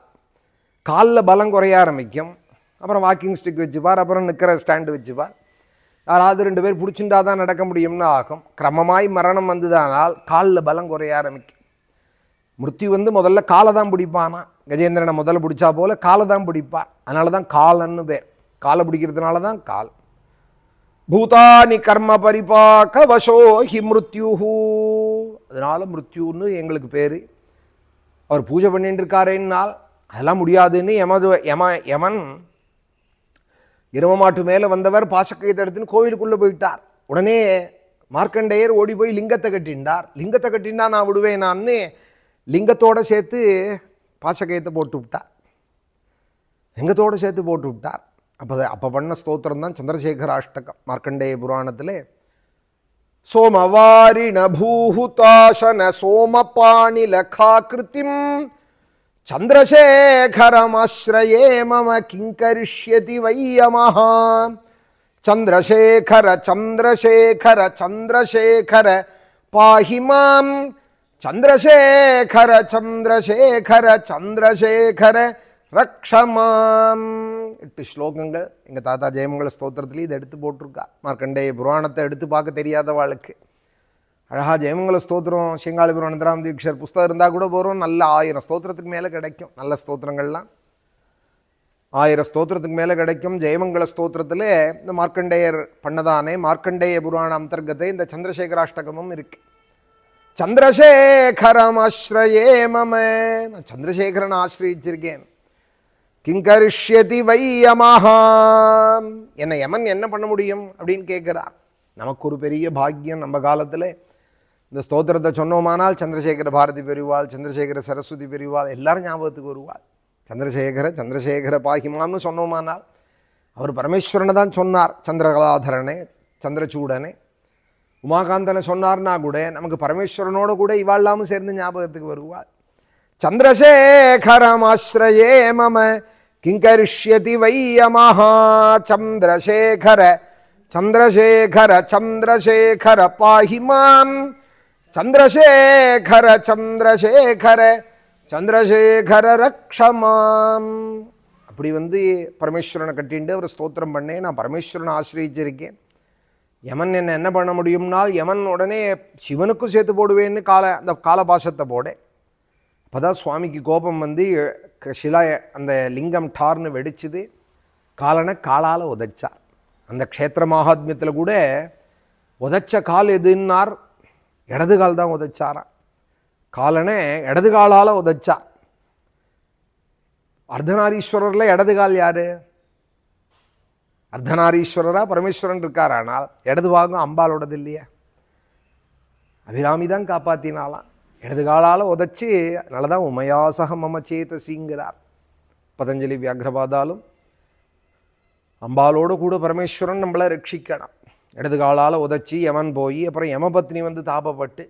காலில் பலம் குறைய ஆரம்பிக்கும் அப்புறம் வாக்கிங் ஸ்டிக் வச்சுப்பார் அப்புறம் நிற்கிற ஸ்டாண்டு வச்சுப்பார் யாராவது ரெண்டு பேர் பிடிச்சிருந்தா தான் நடக்க முடியும்னு ஆகும் கிரமமாய் மரணம் வந்ததானால் காலில் பலம் குறைய ஆரம்பிக்கும் மிருத்யு வந்து முதல்ல காலை தான் பிடிப்பானா கஜேந்திரனை முதல்ல பிடிச்சா போல காலை தான் பிடிப்பா அதனால தான் காலன்னு பேர் காலை பிடிக்கிறதுனால தான் கால் பூதானி கர்ம பரிபாக்க வசோஹி மிருத்யுஹூ அதனால மிருத்யூன்னு எங்களுக்கு பேர் அவர் பூஜை பண்ணிட்டு இருக்காரேன்னால் அதெல்லாம் முடியாதுன்னு எமது யம யமன் இரவமாட்டு மேலே வந்தவர் பாசக்கையை எடுத்துன்னு கோவிலுக்குள்ளே போயிட்டார் உடனே மார்க்கண்டேயர் ஓடி போய் லிங்கத்தை கட்டின்றார் லிங்கத்தை கட்டின்னா நான் விடுவேன் நான்னு லிங்கத்தோடு சேர்த்து பாசகயத்தை போட்டு விட்டார் லிங்கத்தோடு சேர்த்து போட்டு விட்டார் அப்போ அப்போ பண்ண ஸ்தோத்திரம் தான் சந்திரசேகர அஷ்டகம் மார்க்கண்டேய புராணத்தில் சோமவாரிண பூஹுதாசன சோமபாணில காக்கிருத்திம் சந்திரசேகரமாஸ்ரயே மம கிங்கரிஷ்யதி வையமஹா சந்திரசேகர சந்திரசேகர சந்திரசேகர பாஹிமாம் சந்திரசேகர சந்திரசேகர சந்திரசேகர ரக்ஷமாம் எட்டு ஸ்லோகங்கள் எங்கள் தாத்தா ஜெயமங்கல ஸ்தோத்திரத்துலேயும் இதை எடுத்து போட்டிருக்கா மார்க்கண்டேய புராணத்தை எடுத்து பார்க்க தெரியாத வாழ்க்கை அழகா ஜெயமங்கல ஸ்தோத்திரம் சிங்காளி புராணந்தராம் தீக்ஷர் புஸ்தகம் இருந்தால் கூட போகிறோம் நல்ல ஆயிரம் ஸ்தோத்திரத்துக்கு மேலே கிடைக்கும் நல்ல ஸ்தோத்திரங்கள்லாம் ஆயிரம் ஸ்தோத்திரத்துக்கு மேலே கிடைக்கும் ஜெயமங்கல ஸ்தோத்திரத்தில் இந்த மார்க்கண்டேயர் பண்ணதானே மார்க்கண்டேய புராண அந்தர்கத்தை இந்த சந்திரசேகராஷ்டகமும் இருக்குது சந்திரசேகரம் ஆசிரயே மம சந்திரசேகரன் ஆசிரியிருக்கேன் கிங்கரிஷ்யதி வையமஹா என்னை யமன் என்ன பண்ண முடியும் அப்படின்னு கேட்குறார் நமக்கு ஒரு பெரிய பாக்கியம் நம்ம காலத்தில் இந்த ஸ்தோத்திரத்தை சொன்னோமானால் சந்திரசேகர பாரதி பெறுவாள் சந்திரசேகர சரஸ்வதி பெறுவாள் எல்லாரும் ஞாபகத்துக்கு வருவாள் சந்திரசேகர சந்திரசேகர பாகிமான்னு சொன்னோமானால் அவர் பரமேஸ்வரனை தான் சொன்னார் சந்திரகலாதரனே சந்திரச்சூடனே உமாகாந்தனை சொன்னார்னா கூட நமக்கு பரமேஸ்வரனோட கூட இவாழ்லாமும் சேர்ந்து ஞாபகத்துக்கு வருவாள் சந்திரசேகரமாஸ்ரயே மம கிங்கரிஷ்யதி வையமஹா சந்திரசேகர சந்திரசேகர சந்திரசேகர பாஹிமாம் சந்திரசேகர சந்திரசேகர சந்திரசேகர ரக்ஷமாம் அப்படி வந்து பரமேஸ்வரனை கட்டிண்டு அவர் ஸ்தோத்திரம் பண்ணேன் நான் பரமேஸ்வரனை ஆசிரியிச்சிருக்கேன் யமன் என்ன என்ன பண்ண முடியும்னால் யமன் உடனே சிவனுக்கும் சேர்த்து போடுவேன்னு கால அந்த காலபாசத்தை போட அப்போ தான் சுவாமிக்கு கோபம் வந்து சிலா அந்த லிங்கம் டார்னு வெடிச்சுது காலனை காலால் உதைச்சார் அந்த க்ஷேத்திர மகாத்மியத்தில் கூட உதைச்ச கால் எதுன்னார் இடது கால் தான் உதைச்சாராம் காலனை இடது காலால் உதைச்சா அர்த்தநாரீஸ்வரரில் இடது கால் யார் அர்த்தநாரீஸ்வரராக பரமேஸ்வரன் இருக்கார் ஆனால் இடது பாகம் அம்பாலோடது இல்லையா அபிராமி தான் காப்பாற்றினாலாம் இடது காலால் உதச்சி அதனால தான் உமையாசக மம சேதசிங்கிறார் பதஞ்சலி வியாகிரபாதாலும் அம்பாலோடு கூட பரமேஸ்வரன் நம்மளை ரட்சிக்கணும் இடது காலால் உதச்சி யமன் போய் அப்புறம் யமபத்னி வந்து தாபப்பட்டு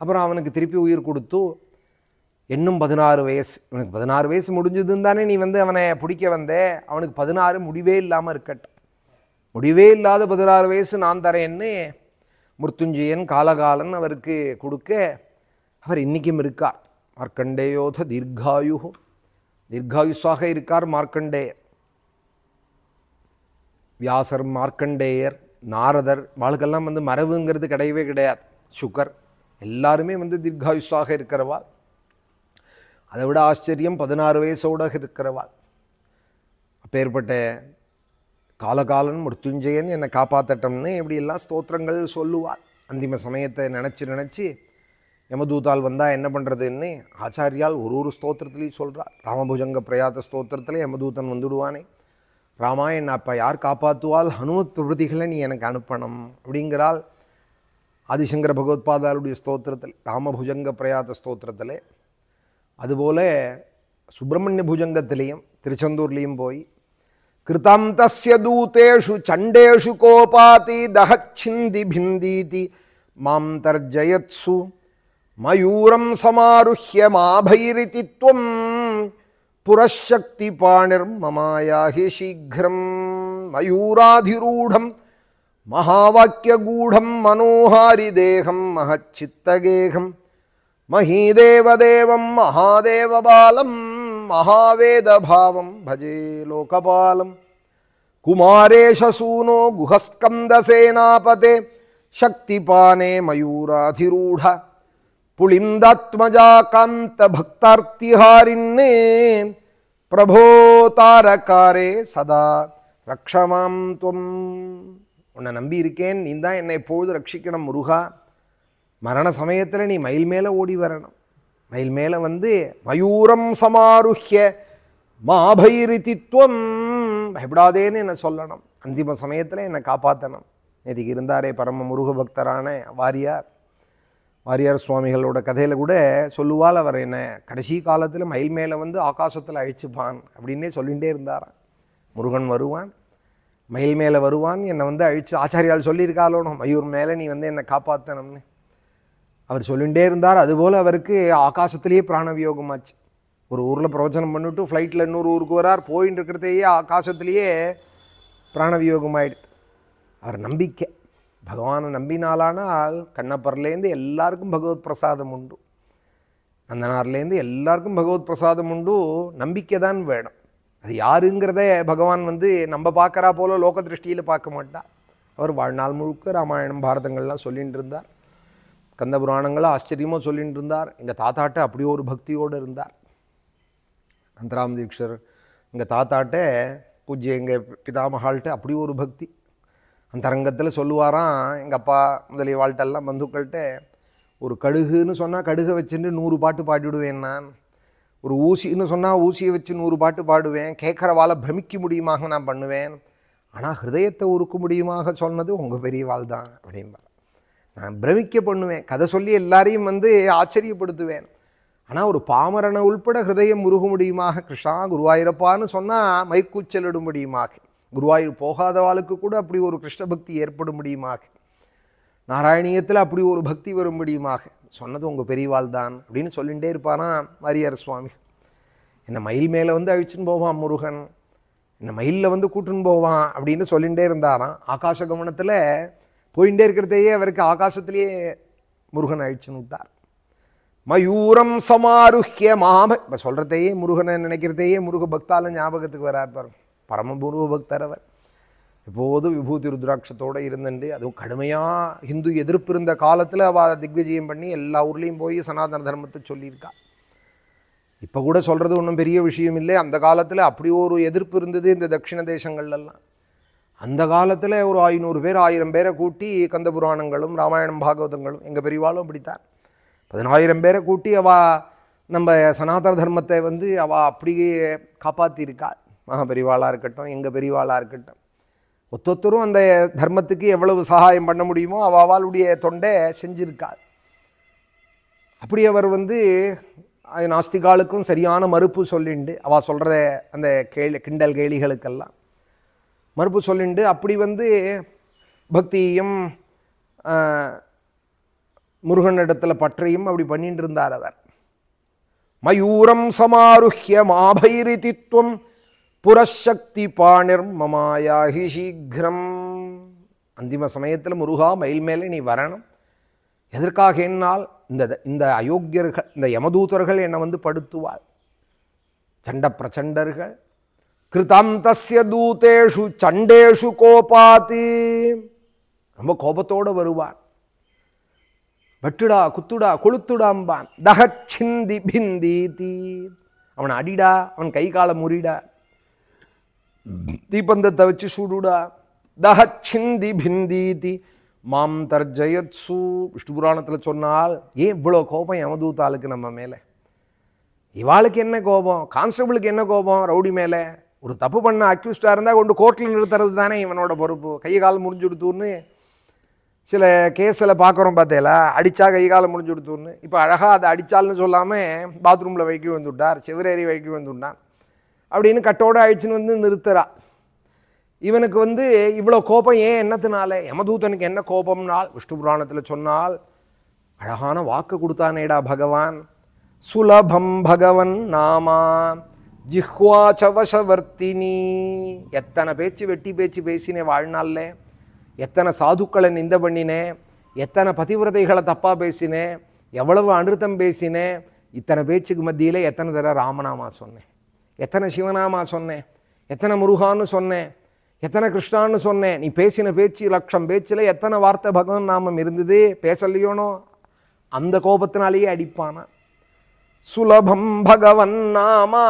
அப்புறம் அவனுக்கு திருப்பி உயிர் கொடுத்து இன்னும் பதினாறு வயசு இவனுக்கு பதினாறு வயசு முடிஞ்சதுன்னு தானே நீ வந்து அவனை பிடிக்க வந்த அவனுக்கு பதினாறு முடிவே இல்லாமல் இருக்கட்டும் முடிவே இல்லாத பதினாறு வயசு நான் தரேன்னு முருத்துஞ்சயன் காலகாலன் அவருக்கு கொடுக்க அவர் இன்றைக்கும் இருக்கார் மார்க்கண்டேயோத தீர்காயு தீர்காயுஷாக இருக்கார் மார்க்கண்டேயர் வியாசர் மார்க்கண்டேயர் நாரதர் வாழ்க்கெல்லாம் வந்து மரபுங்கிறது கிடையவே கிடையாது சுகர் எல்லாருமே வந்து தீர்காயுஷாக இருக்கிறவா அதை விட ஆச்சரியம் பதினாறு வயசோட இருக்கிறவா அப்பேற்பட்ட காலகாலன் மிருத்துஞ்சயன் என்னை காப்பாற்றட்டம்னு இப்படியெல்லாம் ஸ்தோத்திரங்கள் சொல்லுவாள் அந்திம சமயத்தை நினச்சி நினச்சி யமதூத்தால் வந்தால் என்ன பண்ணுறதுன்னு ஆச்சாரியால் ஒரு ஒரு ஸ்தோத்திரத்துலேயும் சொல்கிறார் ராமபுஜங்க பிரயாத ஸ்தோத்திரத்தில் யமதூத்தன் வந்துடுவானே ராமா என்னை அப்போ யார் காப்பாற்றுவால் ஹனுமத் பிரபதிகளை நீ எனக்கு அனுப்பணும் அப்படிங்கிறால் ஆதிசங்கர பகவத்பாதாருடைய ஸ்தோத்திரத்தில் ராமபுஜங்க பிரயாத ஸ்தோத்திரத்தில் அதுபோல் சுப்பிரமணிய புஜங்கத்திலையும் திருச்செந்தூர்லேயும் போய் கிருதாந்தஸ்ய தூத்தேஷு சண்டேஷு கோபாதி தகச்சிந்தி பிந்தீதி மாம் தர்ஜயத்சு மயூரம் சமாருஹ்ய மாபைரிதித்வம் புரசக்தி பாணிர் மமாயாகி சீக்கிரம் மயூராதிரூடம் மகாவாக்கியகூடம் மனோஹாரி தேகம் மகச்சித்தகேகம் மகீதேவதேவம் மகாதேவபாலம் மகாவேதபாவம் பஜே லோகபாலம் குமாரேஷசூனோ குஹஸ்கந்தசேனாபதே சக்திபானே மயூராதிரூட புளிந்தாத்மஜா காந்த பக்தார்த்திஹாரின்னே பிரபோ தாரகாரே சதா ரக்ஷமாம் துவம் உன்னை நம்பியிருக்கேன் நீ தான் என்னை எப்பொழுது ரட்சிக்கணும் முருகா மரண சமயத்தில் நீ மயில் மேலே ஓடி வரணும் மயில் மேலே வந்து மயூரம் சமாருஹ்ய மாபைரித்தித்வம் பயப்படாதேன்னு என்னை சொல்லணும் அந்திம சமயத்தில் என்னை காப்பாற்றணும் நேற்றுக்கு இருந்தாரே பரம முருக பக்தரான வாரியார் வாரியார் சுவாமிகளோட கதையில் கூட சொல்லுவாள் அவர் என்ன கடைசி காலத்தில் மயில் மேலே வந்து ஆகாசத்தில் அழிச்சுப்பான் அப்படின்னே சொல்லிகிட்டே இருந்தாராம் முருகன் வருவான் மயில் மேலே வருவான் என்னை வந்து அழிச்சு ஆச்சாரியால் சொல்லியிருக்காளோனும் மயூர் மேலே நீ வந்து என்னை காப்பாற்றணும்னு அவர் சொல்லிகிட்டே இருந்தார் அதுபோல் அவருக்கு ஆகாசத்திலேயே பிராணவியோகம் ஆச்சு ஒரு ஊரில் பிரவச்சனம் பண்ணிவிட்டு ஃப்ளைட்டில் இன்னொரு ஊருக்கு வரார் போயின்னு இருக்கிறதையே ஆகாசத்திலேயே பிராணவியோகம் ஆயிடுது அவர் நம்பிக்கை பகவானை நம்பினாலானால் கண்ணப்பர்லேருந்து எல்லாருக்கும் பகவத் பிரசாதம் உண்டு நந்தனார்லேருந்து எல்லாருக்கும் பகவத் பிரசாதம் உண்டு நம்பிக்கை தான் வேணும் அது யாருங்கிறத பகவான் வந்து நம்ம பார்க்குறா போல லோக திருஷ்டியில் பார்க்க மாட்டார் அவர் வாழ்நாள் முழுக்க ராமாயணம் பாரதங்கள்லாம் சொல்லிகிட்டு இருந்தார் கந்த புராணங்களை ஆச்சரியமாக சொல்லிகிட்டு இருந்தார் எங்கள் தாத்தாட்ட அப்படியே ஒரு பக்தியோடு இருந்தார் அந்தராம் தீக்ஷர் எங்கள் தாத்தாட்ட பூஜ்ய எங்கள் பிதாமகால்கிட்ட அப்படி ஒரு பக்தி அந்த ரங்கத்தில் சொல்லுவாராம் எங்கள் அப்பா முதலிய வாழ்க்கெல்லாம் பந்துக்கள்கிட்ட ஒரு கடுகுன்னு சொன்னால் கடுகை வச்சுட்டு நூறு பாட்டு பாடிவிடுவேன் நான் ஒரு ஊசின்னு சொன்னால் ஊசியை வச்சு நூறு பாட்டு பாடுவேன் கேட்குறவால பிரமிக்க முடியுமாக நான் பண்ணுவேன் ஆனால் ஹிருதயத்தை உருக்க முடியுமாக சொன்னது உங்கள் பெரியவாள் தான் அப்படின்பா நான் பிரமிக்க பண்ணுவேன் கதை சொல்லி எல்லாரையும் வந்து ஆச்சரியப்படுத்துவேன் ஆனால் ஒரு பாமரனை உள்பட ஹிருதயம் முருக முடியுமாக கிருஷ்ணா குருவாயிரப்பான்னு சொன்னால் மைக்கூச்சலிட முடியுமாக குருவாயூர் போகாதவாளுக்கு கூட அப்படி ஒரு கிருஷ்ண பக்தி ஏற்படும் முடியுமாக நாராயணியத்தில் அப்படி ஒரு பக்தி வரும் முடியுமாக சொன்னது உங்கள் பெரியவாள் தான் அப்படின்னு சொல்லிகிட்டே இருப்பானா மாரியார் சுவாமி என்னை மயில் மேலே வந்து அழிச்சுன்னு போவான் முருகன் என்னை மயிலில் வந்து கூட்டுன்னு போவான் அப்படின்னு சொல்லிகிட்டே இருந்தாராம் ஆகாஷ கவனத்தில் போயிட்டே இருக்கிறதையே அவருக்கு ஆகாசத்திலேயே முருகன் அழிச்சுன்னு விட்டார் மயூரம் சமாருஹிய மாம இப்போ சொல்கிறதையே முருகனை நினைக்கிறதையே முருக பக்தால ஞாபகத்துக்கு வரார் பரம பரமபூர்வ பக்தர் அவர் எப்போது விபூதி ருத்ராட்சத்தோடு இருந்துட்டு அதுவும் கடுமையாக ஹிந்து எதிர்ப்பு இருந்த காலத்தில் அவள் திக்விஜயம் பண்ணி எல்லா ஊர்லேயும் போய் சனாதன தர்மத்தை சொல்லியிருக்கா இப்போ கூட சொல்கிறது ஒன்றும் பெரிய விஷயம் இல்லை அந்த காலத்தில் அப்படி ஒரு எதிர்ப்பு இருந்தது இந்த தட்சிண தேசங்கள்லாம் அந்த காலத்தில் ஒரு ஐநூறு பேர் ஆயிரம் பேரை கூட்டி கந்த புராணங்களும் ராமாயணம் பாகவதங்களும் எங்கள் பெரியவாளும் பிடித்தார் பதினாயிரம் பேரை கூட்டி அவா நம்ம சனாதன தர்மத்தை வந்து அவ அப்படியே காப்பாற்றியிருக்காள் மகா பெரிவாளாக இருக்கட்டும் எங்கள் பெரிவாளாக இருக்கட்டும் ஒத்தொத்தரும் அந்த தர்மத்துக்கு எவ்வளவு சகாயம் பண்ண முடியுமோ அவளுடைய தொண்டை செஞ்சிருக்காள் அப்படி அவர் வந்து நாஸ்திகாலுக்கும் சரியான மறுப்பு சொல்லிண்டு அவள் சொல்கிறத அந்த கேள் கிண்டல் கேலிகளுக்கெல்லாம் மறுப்பு சொல்லிண்டு அப்படி வந்து பக்தியும் முருகன் இடத்துல பற்றையும் அப்படி பண்ணிட்டு இருந்தார் அவர் மயூரம் சமாருஹ்ய தித்துவம் புரசக்தி பாணிர் மமாயாகி சீக்கிரம் அந்திம சமயத்தில் முருகா மயில் மேலே நீ வரணும் எதற்காக என்னால் இந்த இந்த அயோக்கியர்கள் இந்த யமதூதர்கள் என்னை வந்து படுத்துவாள் சண்ட பிரச்சண்டர்கள் கிருதம் தஸ்ய தூதேஷு சண்டேஷு கோபாதி ரொம்ப கோபத்தோடு வருவான் வெட்டுடா குத்துடா கொளுத்துடாம்பான் தகச்சிந்தி பிந்தீதி அவன் அடிடா அவன் கை காலை முறிடா தீபந்தத்தை வச்சு சுடுடா தகச்சிந்தி பிந்தீதி மாம் தர்ஜயத்சு விஷ்ணு புராணத்தில் சொன்னால் ஏன் இவ்வளோ கோபம் யமதூத்தாளுக்கு நம்ம மேலே இவாளுக்கு என்ன கோபம் கான்ஸ்டபிளுக்கு என்ன கோபம் ரவுடி மேலே ஒரு தப்பு பண்ண அக்யூஸ்டாக இருந்தால் கொண்டு கோர்ட்டில் நிறுத்துறது தானே இவனோட பொறுப்பு கை கால் முடிஞ்சு கொடுத்துன்னு சில கேஸில் பார்க்குறோம் பார்த்தேல அடித்தா கை காலம் முடிஞ்சு கொடுத்துன்னு இப்போ அழகாக அதை அடித்தால்னு சொல்லாமல் பாத்ரூமில் வைக்க வந்துவிட்டார் செவ்வரேறி வைக்க வந்துவிட்டான் அப்படின்னு கட்டோட அழிச்சுன்னு வந்து நிறுத்துறா இவனுக்கு வந்து இவ்வளோ கோபம் ஏன் என்னத்தினால யமதூதனுக்கு என்ன கோபம்னால் விஷ்ணு புராணத்தில் சொன்னால் அழகான வாக்கு கொடுத்தானேடா பகவான் சுலபம் பகவன் நாமான் ஜிஹ்வா சவசவர்த்தினி எத்தனை பேச்சு வெட்டி பேச்சு பேசினேன் வாழ்நாளில் எத்தனை சாதுக்களை நிந்த பண்ணினேன் எத்தனை பதிவிரதைகளை தப்பாக பேசினேன் எவ்வளவு அனுர்த்தம் பேசினேன் இத்தனை பேச்சுக்கு மத்தியில் எத்தனை தடவை ராமநாமா சொன்னேன் எத்தனை சிவநாமா சொன்னேன் எத்தனை முருகான்னு சொன்னேன் எத்தனை கிருஷ்ணான்னு சொன்னேன் நீ பேசின பேச்சு லட்சம் பேச்சில் எத்தனை வார்த்தை பகவான் நாமம் இருந்தது பேசலையோனோ அந்த கோபத்தினாலேயே அடிப்பானா சுலபம் பகவன் நாமா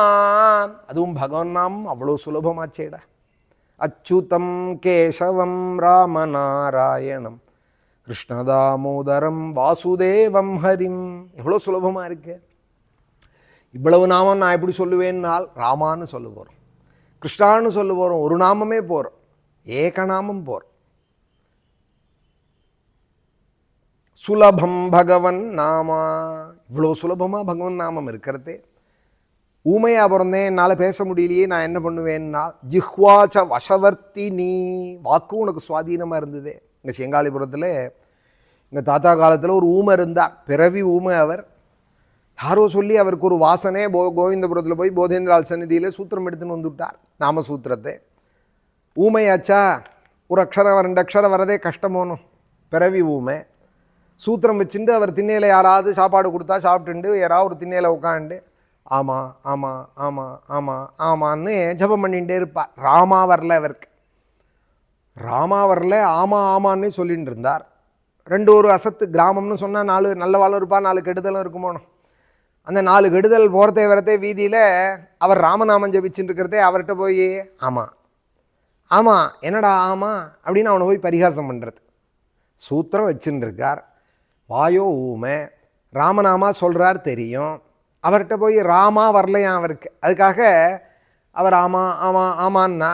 அதுவும் பகவன் நாமம் அவ்வளோ சுலபமாச்சேட அச்சுதம் கேசவம் ராமநாராயணம் கிருஷ்ணதாமோதரம் வாசுதேவம் ஹரிம் எவ்வளோ சுலபமாக இருக்கு இவ்வளவு நாமம் நான் எப்படி சொல்லுவேன்னால் ராமான்னு சொல்ல போகிறோம் கிருஷ்ணான்னு சொல்ல போகிறோம் ஒரு நாமமே போகிறோம் ஏகநாமம் போகிறோம் சுலபம் பகவன் நாமா இவ்வளோ சுலபமாக பகவன் நாமம் இருக்கிறதே ஊமையாக பிறந்தேன் என்னால் பேச முடியலையே நான் என்ன பண்ணுவேன்னா ஜிஹ்வாச்ச வசவர்த்தி நீ வாக்கும் உனக்கு சுவாதீனமாக இருந்தது இங்கே செங்காலிபுரத்தில் எங்கள் தாத்தா காலத்தில் ஒரு ஊமை இருந்தார் பிறவி ஊமை அவர் யாரோ சொல்லி அவருக்கு ஒரு வாசனே போ கோவிந்தபுரத்தில் போய் போதேந்திரால் சந்நிதியில் சூத்திரம் எடுத்துன்னு வந்துவிட்டார் நாம சூத்திரத்தை ஊமையாச்சா ஒரு அக்ஷரம் ரெண்டு அக்ஷரம் வரதே கஷ்டமோனும் பிறவி ஊமை சூத்திரம் வச்சுட்டு அவர் திண்ணையில் யாராவது சாப்பாடு கொடுத்தா சாப்பிட்டுண்டு யாராவது ஒரு திண்ணையில் உட்காந்து ஆமாம் ஆமாம் ஆமாம் ஆமாம் ஆமான்னு ஜபம் பண்ணிகிட்டே இருப்பார் ராமா வரல அவருக்கு ராமா வரல ஆமாம் ஆமான்னு சொல்லிட்டு இருந்தார் ரெண்டு ஒரு அசத்து கிராமம்னு சொன்னால் நாலு நல்ல வாழும் இருப்பா நாலு கெடுதலும் இருக்குமோனும் அந்த நாலு கெடுதல் போகிறதே வரதே வீதியில் அவர் ராமநாமம் ஜபிச்சுட்டு இருக்கிறதே அவர்கிட்ட போய் ஆமாம் ஆமாம் என்னடா ஆமாம் அப்படின்னு அவனை போய் பரிகாசம் பண்ணுறது சூத்திரம் வச்சுட்டுருக்கார் வாயோ ஊமை ராமநாமா சொல்கிறார் தெரியும் அவர்கிட்ட போய் ராமா வரலையாம் அவருக்கு அதுக்காக அவர் ஆமாம் ஆமாம் ஆமான்னா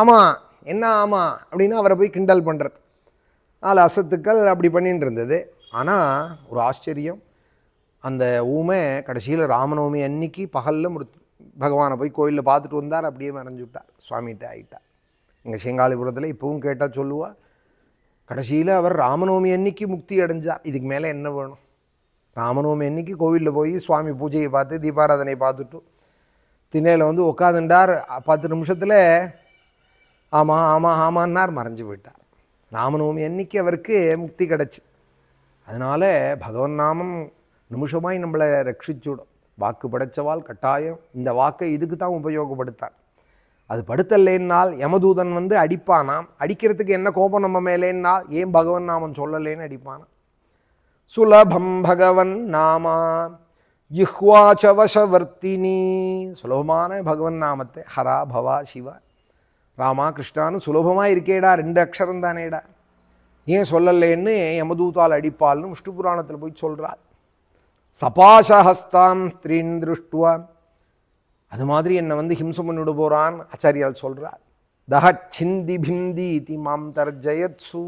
ஆமாம் என்ன ஆமாம் அப்படின்னு அவரை போய் கிண்டல் பண்ணுறது நாலு அசத்துக்கள் அப்படி பண்ணிட்டு இருந்தது ஆனால் ஒரு ஆச்சரியம் அந்த ஊமை கடைசியில் ராமநவமி அன்னைக்கு பகலில் முடி பகவானை போய் கோயிலில் பார்த்துட்டு வந்தார் அப்படியே மறைஞ்சு விட்டார் சுவாமிகிட்ட ஆகிட்டார் எங்கள் செங்காலிபுரத்தில் இப்போவும் கேட்டால் சொல்லுவாள் கடைசியில் அவர் ராமநவமி அன்னைக்கு முக்தி அடைஞ்சார் இதுக்கு மேலே என்ன வேணும் ராமநவமி அன்னைக்கு கோவிலில் போய் சுவாமி பூஜையை பார்த்து தீபாராதனை பார்த்துட்டு திண்ணையில் வந்து உட்காந்துட்டார் பத்து நிமிஷத்தில் ஆமாம் ஆமாம் ஆமான்னார் மறைஞ்சு போயிட்டார் ராமநவமி அன்னைக்கு அவருக்கு முக்தி கிடச்சி அதனால் பகவன் நாமம் நிமிஷமாய் நம்மளை ரட்சிச்சுடும் வாக்கு படைச்சவால் கட்டாயம் இந்த வாக்கை இதுக்கு தான் உபயோகப்படுத்தார் அது படுத்தல்லேன்னால் யமதூதன் வந்து அடிப்பானாம் அடிக்கிறதுக்கு என்ன கோபம் நம்ம மேலேன்னால் ஏன் பகவன் நாமன் சொல்லலேன்னு அடிப்பானா சுலபம் பகவன் நாமா இஹ்வாச்சவசவர்த்தினி சுலபமான பகவன் நாமத்தை ஹரா பவா சிவா ராமா கிருஷ்ணான்னு சுலபமாக இருக்கேடா ரெண்டு அக்ஷரம் தானேடா ஏன் சொல்லலேன்னு யமதூதால் அடிப்பால்னு விஷ்ணு புராணத்தில் போய் சொல்கிறாள் சபாசஹஸ்தாம் ஸ்திரீன் திருஷ்டுவான் அது மாதிரி என்னை வந்து ஹிம்சம் பண்ணிவிட போகிறான் ஆச்சாரியால் சொல்கிறார் தஹ சிந்தி பிந்தி இத்தி மாம் தர்ஜயத்சு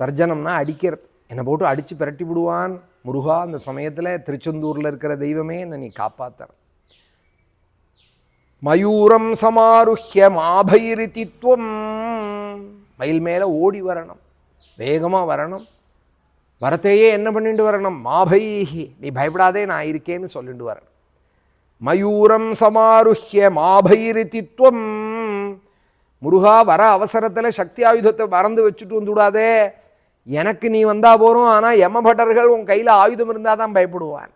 தர்ஜனம்னா அடிக்கிறது என்னை போட்டு அடித்து பிரட்டி விடுவான் முருகா அந்த சமயத்தில் திருச்செந்தூரில் இருக்கிற தெய்வமே என்னை நீ காப்பாத்தர் மயூரம் சமாருஹ்ய மாபைரித்தித்வம் மயில் மேலே ஓடி வரணும் வேகமாக வரணும் வரத்தையே என்ன பண்ணிட்டு வரணும் மாபை நீ பயப்படாதே நான் இருக்கேன்னு சொல்லிட்டு வரணும் மயூரம் சமாருஹ்ய மாபைரித்தித்வம் முருகா வர அவசரத்தில் சக்தி ஆயுதத்தை மறந்து வச்சுட்டு வந்துவிடாதே எனக்கு நீ வந்தால் போகிறோம் ஆனால் யமபட்டர்கள் உன் கையில் ஆயுதம் இருந்தால் தான் பயப்படுவான்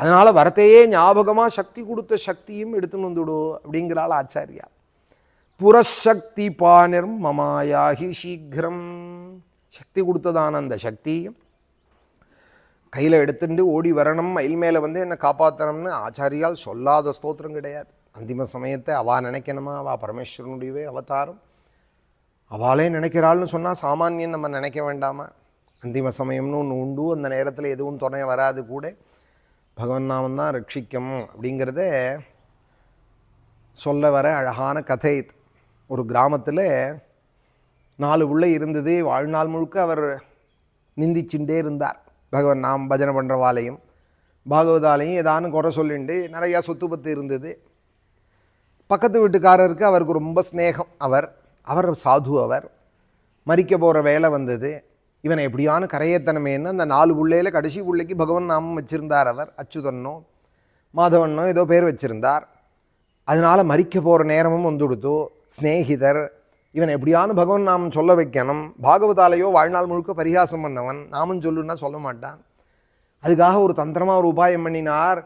அதனால் வரத்தையே ஞாபகமாக சக்தி கொடுத்த சக்தியும் எடுத்துன்னு வந்துடு அப்படிங்கிறாள் ஆச்சாரியா புறசக்தி பானிர் மமாயாகி சீக்கிரம் சக்தி கொடுத்ததான அந்த சக்தியும் கையில் எடுத்துட்டு ஓடி வரணும் மயில் மேலே வந்து என்னை காப்பாற்றணும்னு ஆச்சாரியால் சொல்லாத ஸ்தோத்திரம் கிடையாது அந்திம சமயத்தை அவள் நினைக்கணுமா அவள் பரமேஸ்வரனுடையவே அவதாரம் அவளே நினைக்கிறாள்னு சொன்னால் சாமானியன் நம்ம நினைக்க வேண்டாமா அந்திம சமயம்னு ஒன்று உண்டு அந்த நேரத்தில் எதுவும் துணைய வராது கூட பகவன் நாமம் தான் ரட்சிக்கும் அப்படிங்கிறத சொல்ல வர அழகான கதை ஒரு கிராமத்தில் நாலு உள்ளே இருந்தது வாழ்நாள் முழுக்க அவர் நிந்திச்சுட்டே இருந்தார் பகவான் நாம் பஜனை பண்ணுறவாலையும் பாகவதாலையும் ஏதானு குறை சொல்லிண்டு நிறையா சொத்து பத்து இருந்தது பக்கத்து வீட்டுக்காரருக்கு அவருக்கு ரொம்ப ஸ்நேகம் அவர் அவர் சாது அவர் மறிக்க போகிற வேலை வந்தது இவனை எப்படியான கரையத்தனமேன்னு அந்த நாலு பிள்ளையில் கடைசி பிள்ளைக்கு பகவன் நாமம் வச்சுருந்தார் அவர் அச்சுதன்னோ மாதவன்னோ ஏதோ பேர் வச்சுருந்தார் அதனால் மறிக்க போகிற நேரமும் வந்துடுத்து ஸ்நேகிதர் இவனை எப்படியானு பகவன் நாம் சொல்ல வைக்கணும் பாகவதாலேயோ வாழ்நாள் முழுக்க பரிகாசம் பண்ணவன் நாமும் சொல்லுன்னா சொல்ல மாட்டான் அதுக்காக ஒரு தந்திரமாக ஒரு உபாயம் பண்ணினார்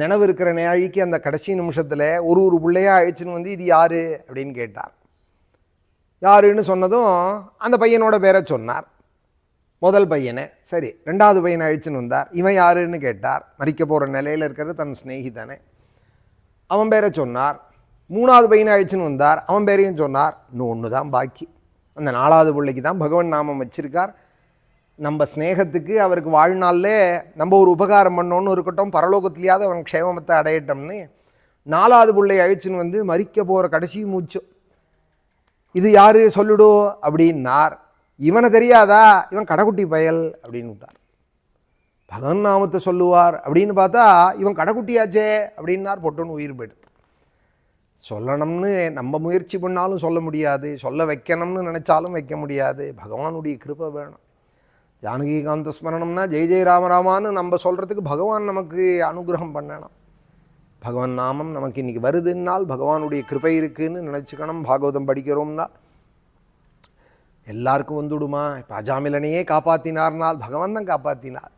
நினைவு இருக்கிற நியாழிக்கு அந்த கடைசி நிமிஷத்தில் ஒரு ஒரு பிள்ளையாக அழிச்சின்னு வந்து இது யார் அப்படின்னு கேட்டார் யாருன்னு சொன்னதும் அந்த பையனோட பேரை சொன்னார் முதல் பையனை சரி ரெண்டாவது பையனை அழிச்சுன்னு வந்தார் இவன் யாருன்னு கேட்டார் மறிக்க போகிற நிலையில் இருக்கிறது தன் ஸ்நேகிதனை அவன் பேரை சொன்னார் மூணாவது பையனை அழிச்சுன்னு வந்தார் அவன் பேரையும் சொன்னார் இன்னும் ஒன்று தான் பாக்கி அந்த நாலாவது பிள்ளைக்கு தான் பகவான் நாமம் வச்சுருக்கார் நம்ம ஸ்நேகத்துக்கு அவருக்கு வாழ்நாளில் நம்ம ஒரு உபகாரம் பண்ணோன்னு இருக்கட்டும் பரலோகத்துலேயாவது அவன் க்ஷேமத்தை அடையட்டோம்னு நாலாவது பிள்ளையை அழிச்சுன்னு வந்து மறிக்க போகிற கடைசி மூச்சு இது யார் சொல்லுடோ அப்படின்னார் இவனை தெரியாதா இவன் கடைக்குட்டி பயல் அப்படின்னு விட்டார் பகவன் நாமத்தை சொல்லுவார் அப்படின்னு பார்த்தா இவன் கடைக்குட்டியாச்சே அப்படின்னார் பொட்டுன்னு உயிர் போயிடுது சொல்லணும்னு நம்ம முயற்சி பண்ணாலும் சொல்ல முடியாது சொல்ல வைக்கணும்னு நினச்சாலும் வைக்க முடியாது பகவானுடைய கிருப்பை வேணும் ஜானகிகாந்த ஸ்மரணம்னா ஜெய ஜெய ராமராமான்னு நம்ம சொல்கிறதுக்கு பகவான் நமக்கு அனுகிரகம் பண்ணணும் பகவான் நாமம் நமக்கு இன்றைக்கி வருதுன்னால் பகவானுடைய கிருப்பை இருக்குதுன்னு நினச்சிக்கணும் பாகவதம் படிக்கிறோம்னா எல்லாருக்கும் வந்துடுமா இப்போ அஜாமிலனையே காப்பாற்றினார்னால் பகவான் தான் காப்பாற்றினார்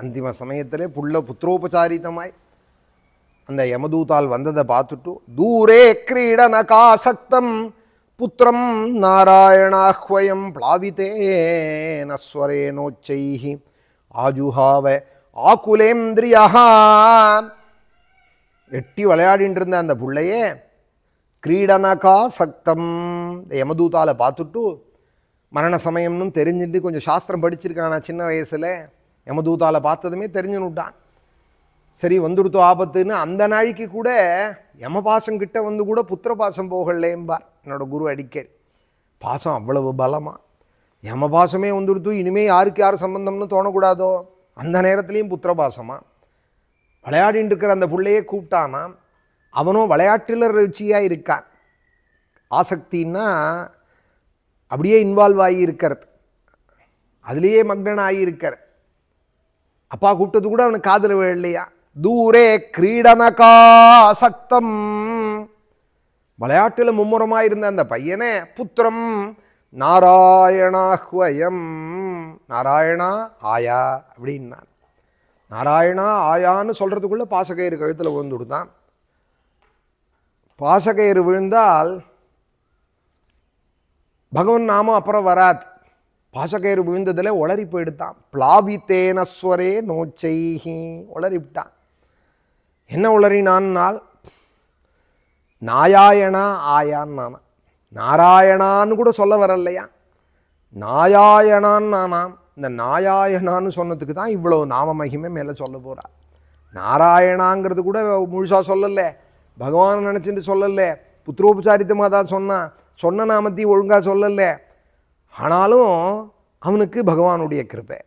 அந்திம சமயத்திலே புள்ள புத்திரோபச்சாரிதமாய் அந்த யமதூதால் வந்ததை பார்த்துட்டு தூரே கிரீடன காசக்தம் புத்திரம் நாராயணாஹ்வயம் நோச்சைஹி ஆஜுஹாவ ஆகுலேந்திரியா எட்டி விளையாடின் இருந்த அந்த புள்ளையே கிரீடனகா சக்தம் யமதூதால பார்த்துட்டு மரண சமயம்னு தெரிஞ்சுட்டு கொஞ்சம் சாஸ்திரம் படிச்சிருக்கான் சின்ன வயசில் யமதூதால பார்த்ததுமே தெரிஞ்சுன்னு விட்டான் சரி வந்துடுத்தோ ஆபத்துன்னு அந்த நாளைக்கு கூட யமபாசம் கிட்ட வந்து கூட புத்திர பாசம் போகலேம்பார் என்னோடய குரு அடிக்கடி பாசம் அவ்வளவு பலமாக யமபாசமே வந்துடுத்து இனிமேல் யாருக்கு யார் சம்பந்தம்னு தோணக்கூடாதோ அந்த நேரத்துலேயும் புத்திர பாசமாக விளையாடின்னு இருக்கிற அந்த பிள்ளையே கூப்பிட்டானா அவனும் விளையாட்டில் ருச்சியாக இருக்கான் ஆசக்தின்னா அப்படியே இன்வால்வ் ஆகி இருக்கிறது அதுலேயே மக்னன் இருக்கிற அப்பா கூப்பிட்டது கூட அவனுக்கு காதல் இல்லையா தூரே கிரீடனகாசக்தம் விளையாட்டில் இருந்த அந்த பையனே புத்திரம் நாராயணாஹ்வயம் நாராயணா ஆயா அப்படின்னான் நாராயணா ஆயான்னு சொல்கிறதுக்குள்ளே பாசகயிறு கழுத்தில் விழுந்துடுதான் விடுதான் பாசகயிறு விழுந்தால் பகவன் நாமம் அப்புறம் வராது பாசகயிறு விழுந்ததில் ஒளரி போயிடுதான் பிளாவித்தேனஸ்வரே நோச்சைஹி ஒளரிவிட்டான் என்ன உளறினான்னால் நாயாயணா ஆயான் நானா நாராயணான்னு கூட சொல்ல வரலையா நாயாயணான் நானாம் இந்த நாயாயணான்னு சொன்னதுக்கு தான் இவ்வளோ நாம மகிமை மேலே சொல்ல போகிறா நாராயணாங்கிறது கூட முழுசாக சொல்லலை பகவான் நினச்சிட்டு சொல்லலை புத்திரோபச்சாரித்தமாக தான் சொன்னான் சொன்ன நாமத்தையும் ஒழுங்காக சொல்லலை ஆனாலும் அவனுக்கு பகவானுடைய கிருப்பை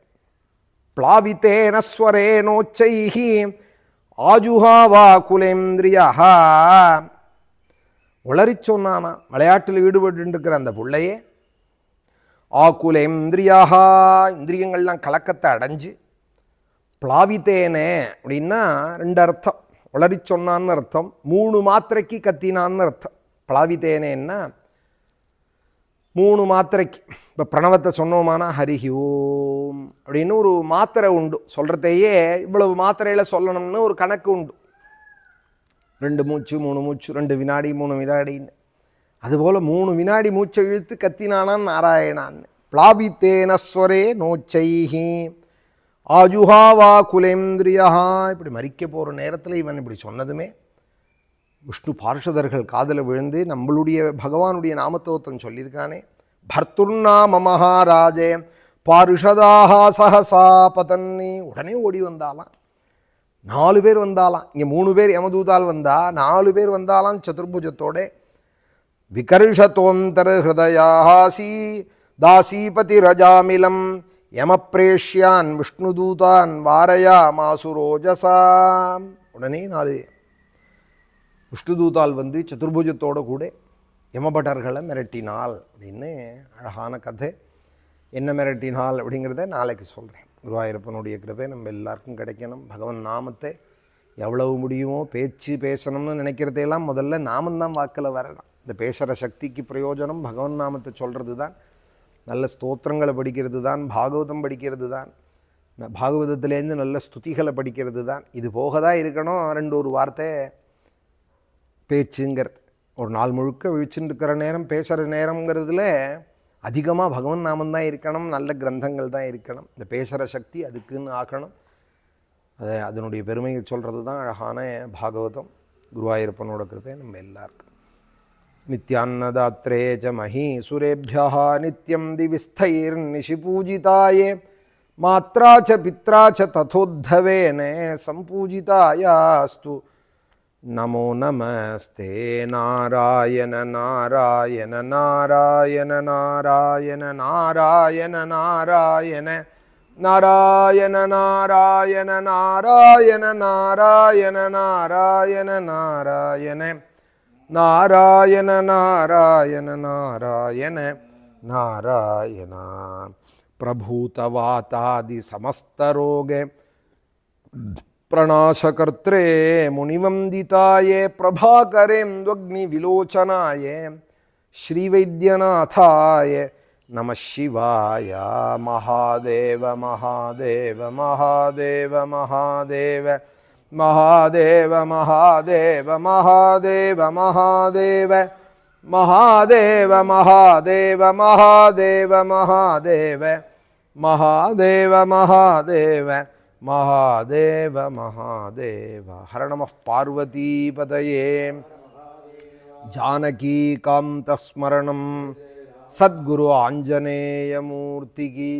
நோச்சைஹி குலேந்திரியா உளறி சொன்னானா விளையாட்டில் ஈடுபட்டுருக்கிற அந்த பிள்ளையே ஆக்குலேந்திரியாகா இந்திரியங்கள்லாம் கலக்கத்தை அடைஞ்சு பிளாவித்தேனே அப்படின்னா ரெண்டு அர்த்தம் உளறி சொன்னான்னு அர்த்தம் மூணு மாத்திரைக்கு கத்தினான்னு அர்த்தம் பிளாவித்தேனேன்னா மூணு மாத்திரைக்கு இப்போ பிரணவத்தை சொன்னோமானா ஹரிஹி ஓம் அப்படின்னு ஒரு மாத்திரை உண்டு சொல்கிறதையே இவ்வளவு மாத்திரையில் சொல்லணும்னு ஒரு கணக்கு உண்டு ரெண்டு மூச்சு மூணு மூச்சு ரெண்டு வினாடி மூணு வினாடின்னு அதுபோல் மூணு வினாடி மூச்சை இழுத்து கத்தினானான் நாராயணான் பிளாவித்தேனஸ்வரே நோச்சைஹி ஆஜுஹாவா குலேந்திரியஹா இப்படி மறிக்க போகிற நேரத்தில் இவன் இப்படி சொன்னதுமே விஷ்ணு பார்ஷதர்கள் காதல விழுந்து நம்மளுடைய பகவானுடைய நாமத்துவத்தன் சொல்லியிருக்கானே பர்த்துர்நாம மகாராஜே பாருஷதாக சஹசா பதன்னி உடனே ஓடி வந்தாலாம் நாலு பேர் வந்தாலாம் இங்கே மூணு பேர் யமதூதால் வந்தால் நாலு பேர் வந்தாலாம் சதுர்புஜத்தோட விகர்ஷத்தோந்தர ஹிருதயாசி தாசீபதி ரஜாமிலம் யமப்பிரேஷ்யான் விஷ்ணு தூதான் வாரயா மாசுரோஜசா உடனே நாலு விஷ்ணுதூதால் வந்து சதுர்புஜத்தோடு கூட யமபட்டர்களை மிரட்டினாள் அப்படின்னு அழகான கதை என்ன மிரட்டினாள் அப்படிங்கிறத நாளைக்கு சொல்கிறேன் குருவாயூரப்பனுடைய கிருபை நம்ம எல்லாருக்கும் கிடைக்கணும் பகவன் நாமத்தை எவ்வளவு முடியுமோ பேச்சு பேசணும்னு நினைக்கிறதையெல்லாம் முதல்ல நாமந்தான் வாக்கில் வரலாம் இந்த பேசுகிற சக்திக்கு பிரயோஜனம் பகவன் நாமத்தை சொல்கிறது தான் நல்ல ஸ்தோத்திரங்களை படிக்கிறது தான் பாகவதம் படிக்கிறது தான் பாகவதத்துலேருந்து நல்ல ஸ்துதிகளை படிக்கிறது தான் இது போக தான் இருக்கணும் ரெண்டு ஒரு வார்த்தை பேச்சுங்கிறது ஒரு நாள் முழுக்க விழிச்சுட்டுருக்கிற நேரம் பேசுகிற நேரங்கிறதுல அதிகமாக பகவன் நாமந்தான் இருக்கணும் நல்ல கிரந்தங்கள் தான் இருக்கணும் இந்த பேசுகிற சக்தி அதுக்குன்னு ஆக்கணும் அதை அதனுடைய பெருமையை சொல்கிறது தான் அழகான பாகவதம் குருவாயூரப்பனோட கிருப்பை நம்ம எல்லாருக்கும் நித்யான்னதாத்ரே ச சுரேபியா நித்யம் திவிஸ்தைர் நிஷி பூஜிதாயே மாத்ரா ச பித்ரா ச ததோத்தவேன சம்பூஜிதாயாஸ்து नमो नमस्ते नारायण नारायण नारायण नारायण नारायण नारायण नारायण नारायण नारायण नारायण नारायण नारायण नारायण नारायण नारायण नारायण प्रभूतवातादिसमस्तरोगे प्रणाशकर्त्रे मुनिवन्दिताये विलोचनाय श्रीवैद्यनाथाय नमः शिवाय महादेव महादेव महादेव महादेव महादेव महादेव महादेव महादेव महादेव महादेव महादेव महादेव महादेव महादेव महादेव महादेव हर जानकी पार्वतीपतये जानकीकान्तस्मरणं सद्गुरु आञ्जनेयमूर्तिकी